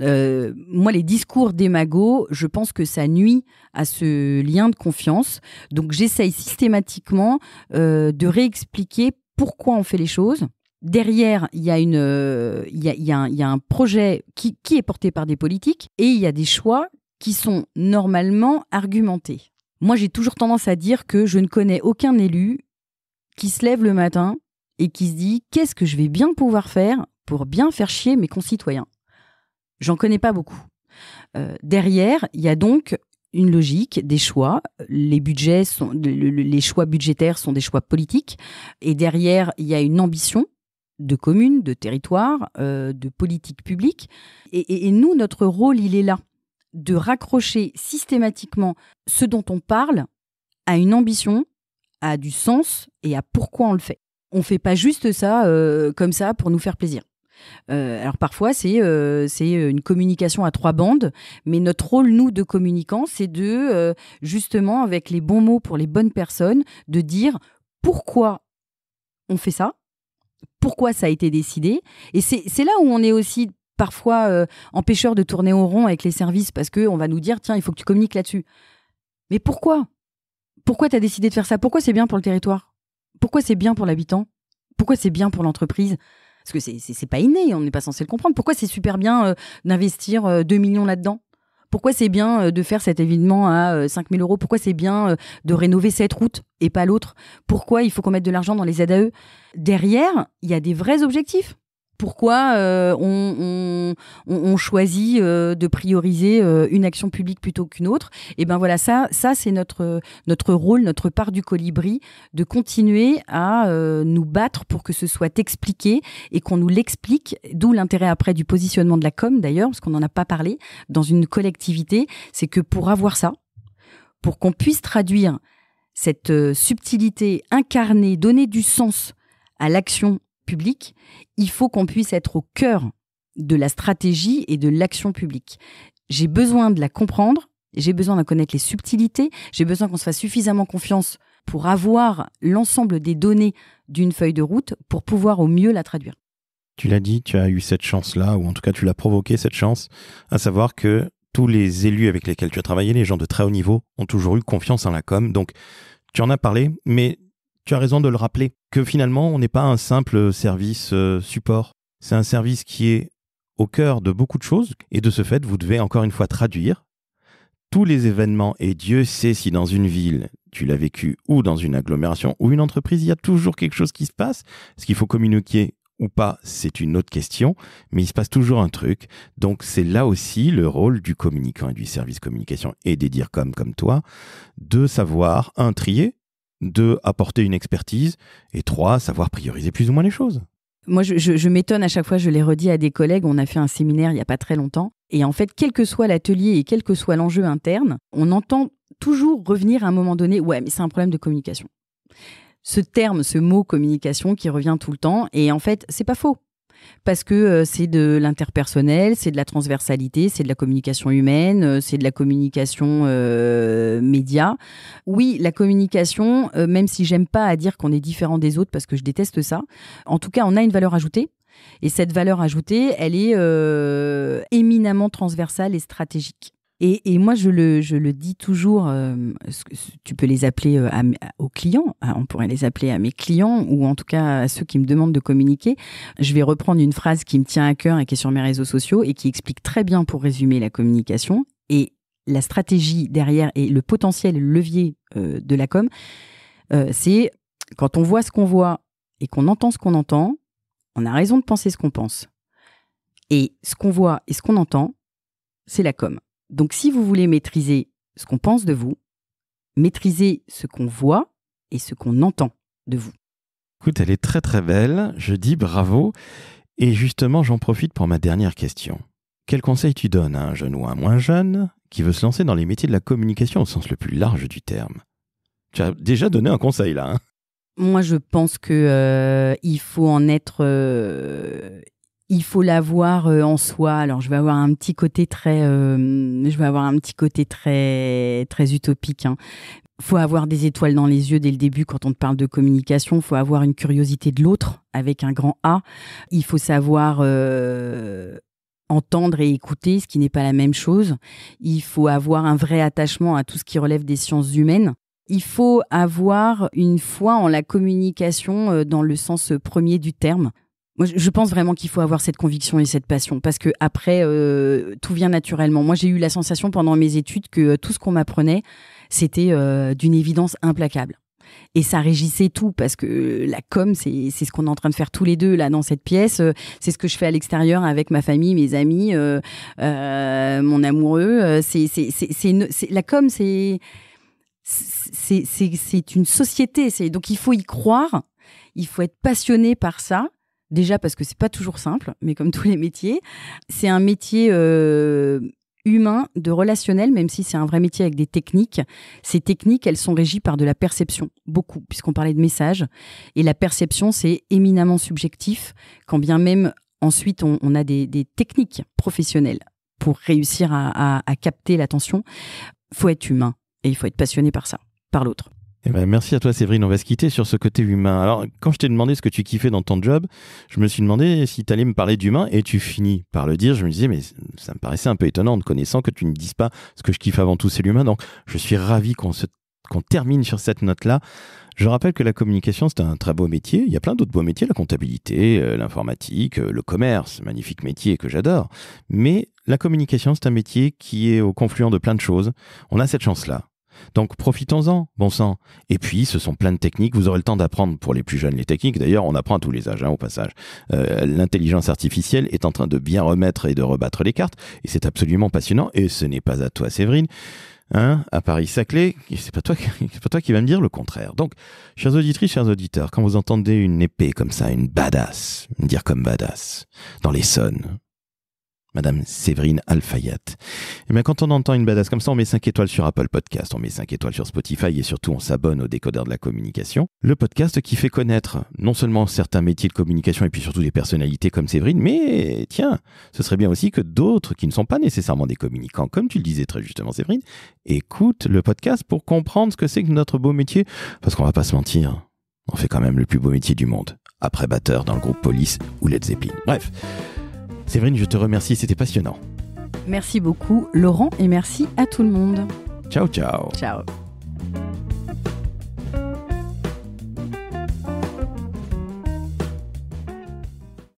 Euh, moi, les discours démagogues, je pense que ça nuit à ce lien de confiance. Donc, j'essaye systématiquement euh, de réexpliquer pourquoi on fait les choses. Derrière, il y, a un, projet qui, qui est porté par des politiques et il y a des choix qui sont normalement argumentés. Moi, j'ai toujours tendance à dire que je ne connais aucun élu qui se lève le matin et qui se dit qu'est-ce que je vais bien pouvoir faire pour bien faire chier mes concitoyens. J'en connais pas beaucoup. Euh, derrière, il y a donc une logique, des choix. Les budgets sont, les choix budgétaires sont des choix politiques. Et derrière, il y a une ambition de commune, de territoire, euh, de politique publique. Et, nous, notre rôle, il est là, de raccrocher systématiquement ce dont on parle à une ambition, à du sens et à pourquoi on le fait. On ne fait pas juste ça euh, comme ça pour nous faire plaisir. Euh, alors parfois, c'est euh, euh, une communication à trois bandes, mais notre rôle, nous, de communicants, c'est de, justement, avec les bons mots pour les bonnes personnes, de dire pourquoi on fait ça, pourquoi ça a été décidé. Et c'est là où on est aussi parfois empêcheur de tourner au rond avec les services, parce qu'on va nous dire, tiens, il faut que tu communiques là-dessus. Mais pourquoi Pourquoi tu as décidé de faire ça Pourquoi c'est bien pour le territoire Pourquoi c'est bien pour l'habitant Pourquoi c'est bien pour l'entreprise parce que c'est pas inné, on n'est pas censé le comprendre. Pourquoi c'est super bien euh, d'investir 2 euh, millions là-dedans pourquoi c'est bien euh, de faire cet événement à 000 euros Pourquoi c'est bien de rénover cette route et pas l'autre Pourquoi il faut qu'on mette de l'argent dans les ZAE Derrière, il y a des vrais objectifs pourquoi euh, on, choisit euh, de prioriser euh, une action publique plutôt qu'une autre. Et eh bien voilà, ça, ça c'est notre notre rôle, notre part du colibri, de continuer à nous battre pour que ce soit expliqué et qu'on nous l'explique. D'où l'intérêt après du positionnement de la com d'ailleurs, parce qu'on n'en a pas parlé dans une collectivité, c'est que pour avoir ça, pour qu'on puisse traduire cette subtilité incarnée, donner du sens à l'action public, il faut qu'on puisse être au cœur de la stratégie et de l'action publique. J'ai besoin de la comprendre, j'ai besoin d'en connaître les subtilités, j'ai besoin qu'on se fasse suffisamment confiance pour avoir l'ensemble des données d'une feuille de route pour pouvoir au mieux la traduire. Tu l'as dit, tu as eu cette chance-là, ou en tout cas tu l'as provoqué cette chance, à savoir que tous les élus avec lesquels tu as travaillé, les gens de très haut niveau, ont toujours eu confiance en la com. Donc tu en as parlé, mais tu as raison de le rappeler, que finalement, on n'est pas un simple euh, service euh, support. C'est un service qui est au cœur de beaucoup de choses, et de ce fait, vous devez encore une fois traduire tous les événements, et Dieu sait si dans une ville, tu l'as vécu, ou dans une agglomération, ou une entreprise, il y a toujours quelque chose qui se passe. Ce qu'il faut communiquer ou pas, c'est une autre question, mais il se passe toujours un truc. Donc c'est là aussi le rôle du communicant et du service communication et des DIRCOM comme toi, de savoir, un, trier, deux, apporter une expertise. Et trois, savoir prioriser plus ou moins les choses. Moi, je, m'étonne à chaque fois, je les redis à des collègues, on a fait un séminaire il n'y a pas très longtemps. Et en fait, quel que soit l'atelier et quel que soit l'enjeu interne, on entend toujours revenir à un moment donné, ouais, mais c'est un problème de communication. Ce terme, ce mot communication qui revient tout le temps, et en fait, c'est pas faux parce que euh, c'est de l'interpersonnel, c'est de la transversalité, c'est de la communication humaine, euh, c'est de la communication euh, média. Oui, la communication, même si j'aime pas à dire qu'on est différent des autres parce que je déteste ça, en tout cas, on a une valeur ajoutée. Et cette valeur ajoutée, elle est éminemment transversale et stratégique. Et, moi, je le, je le dis toujours, euh, tu peux les appeler euh, aux clients, hein, on pourrait les appeler à mes clients ou en tout cas à ceux qui me demandent de communiquer. Je vais reprendre une phrase qui me tient à cœur et qui est sur mes réseaux sociaux et qui explique très bien pour résumer la communication et la stratégie derrière et le potentiel levier euh, de la com. c'est quand on voit ce qu'on voit et qu'on entend ce qu'on entend, on a raison de penser ce qu'on pense. Et ce qu'on voit et ce qu'on entend, c'est la com. Donc si vous voulez maîtriser ce qu'on pense de vous, maîtrisez ce qu'on voit et ce qu'on entend de vous. Écoute, elle est très très belle, je dis bravo. Et justement, j'en profite pour ma dernière question. Quel conseil tu donnes à un jeune ou à un moins jeune qui veut se lancer dans les métiers de la communication au sens le plus large du terme Tu as déjà donné un conseil là. Hein? Moi, je pense que euh, il faut en être euh, il faut l'avoir euh, en soi. Alors je vais avoir un petit côté très, euh, je vais avoir un petit côté très, très utopique. Il hein. Faut avoir des étoiles dans les yeux dès le début quand on te parle de communication. Il Faut avoir une curiosité de l'autre avec un grand A. Il faut savoir euh, entendre et écouter, ce qui n'est pas la même chose. Il faut avoir un vrai attachement à tout ce qui relève des sciences humaines. Il faut avoir une foi en la communication dans le sens premier du terme. Moi, je pense vraiment qu'il faut avoir cette conviction et cette passion parce que après, euh, tout vient naturellement. Moi, j'ai eu la sensation pendant mes études que euh, tout ce qu'on m'apprenait, c'était euh, d'une évidence implacable. Et ça régissait tout parce que la com, c'est ce qu'on est en train de faire tous les deux là dans cette pièce. C'est ce que je fais à l'extérieur avec ma famille, mes amis, mon amoureux. C'est la com, c'est c'est une société. Donc il faut y croire, il faut être passionné par ça Déjà parce que c'est pas toujours simple, mais comme tous les métiers, c'est un métier euh, humain, de relationnel, même si c'est un vrai métier avec des techniques. Ces techniques, elles sont régies par de la perception, beaucoup, puisqu'on parlait de messages. Et la perception, c'est éminemment subjectif, quand bien même ensuite on, a des, techniques professionnelles pour réussir à, capter l'attention. Il Faut être humain et il faut être passionné par ça, par l'autre. Eh ben, merci à toi Séverine, on va se quitter sur ce côté humain. Alors quand je t'ai demandé ce que tu kiffais dans ton job, je me suis demandé si tu allais me parler d'humain et tu finis par le dire. Je me disais mais ça me paraissait un peu étonnant de connaissant que tu ne dises pas ce que je kiffe avant tout c'est l'humain. Donc je suis ravi qu'on qu'on termine sur cette note-là. Je rappelle que la communication, c'est un très beau métier. Il y a plein d'autres beaux métiers, la comptabilité, euh, l'informatique, euh, le commerce, magnifique métier que j'adore. Mais la communication, c'est un métier qui est au confluent de plein de choses. On a cette chance-là donc profitons-en, bon sang. Et puis, ce sont plein de techniques, vous aurez le temps d'apprendre pour les plus jeunes les techniques. D'ailleurs, on apprend à tous les âges, hein, au passage. Euh, l'intelligence artificielle est en train de bien remettre et de rebattre les cartes, et c'est absolument passionnant, et ce n'est pas à toi, Séverine. Hein, à Paris-Saclay, c'est pas toi, pas toi qui va me dire le contraire. Donc, chers auditrices, chers auditeurs, quand vous entendez une épée comme ça, une badass, dire comme badass, dans les sonnes, Madame Séverine Alfayat. Et eh bien quand on entend une badass comme ça, on met 5 étoiles sur Apple Podcast, on met 5 étoiles sur Spotify et surtout on s'abonne au décodeur de la communication. Le podcast qui fait connaître non seulement certains métiers de communication et puis surtout des personnalités comme Séverine, mais tiens, ce serait bien aussi que d'autres qui ne sont pas nécessairement des communicants, comme tu le disais très justement Séverine, écoutent le podcast pour comprendre ce que c'est que notre beau métier. Parce qu'on va pas se mentir, on fait quand même le plus beau métier du monde, après batteur dans le groupe Police ou Led Zeppelin. Bref. Séverine, je te remercie, c'était passionnant. Merci beaucoup Laurent et merci à tout le monde. Ciao ciao. Ciao.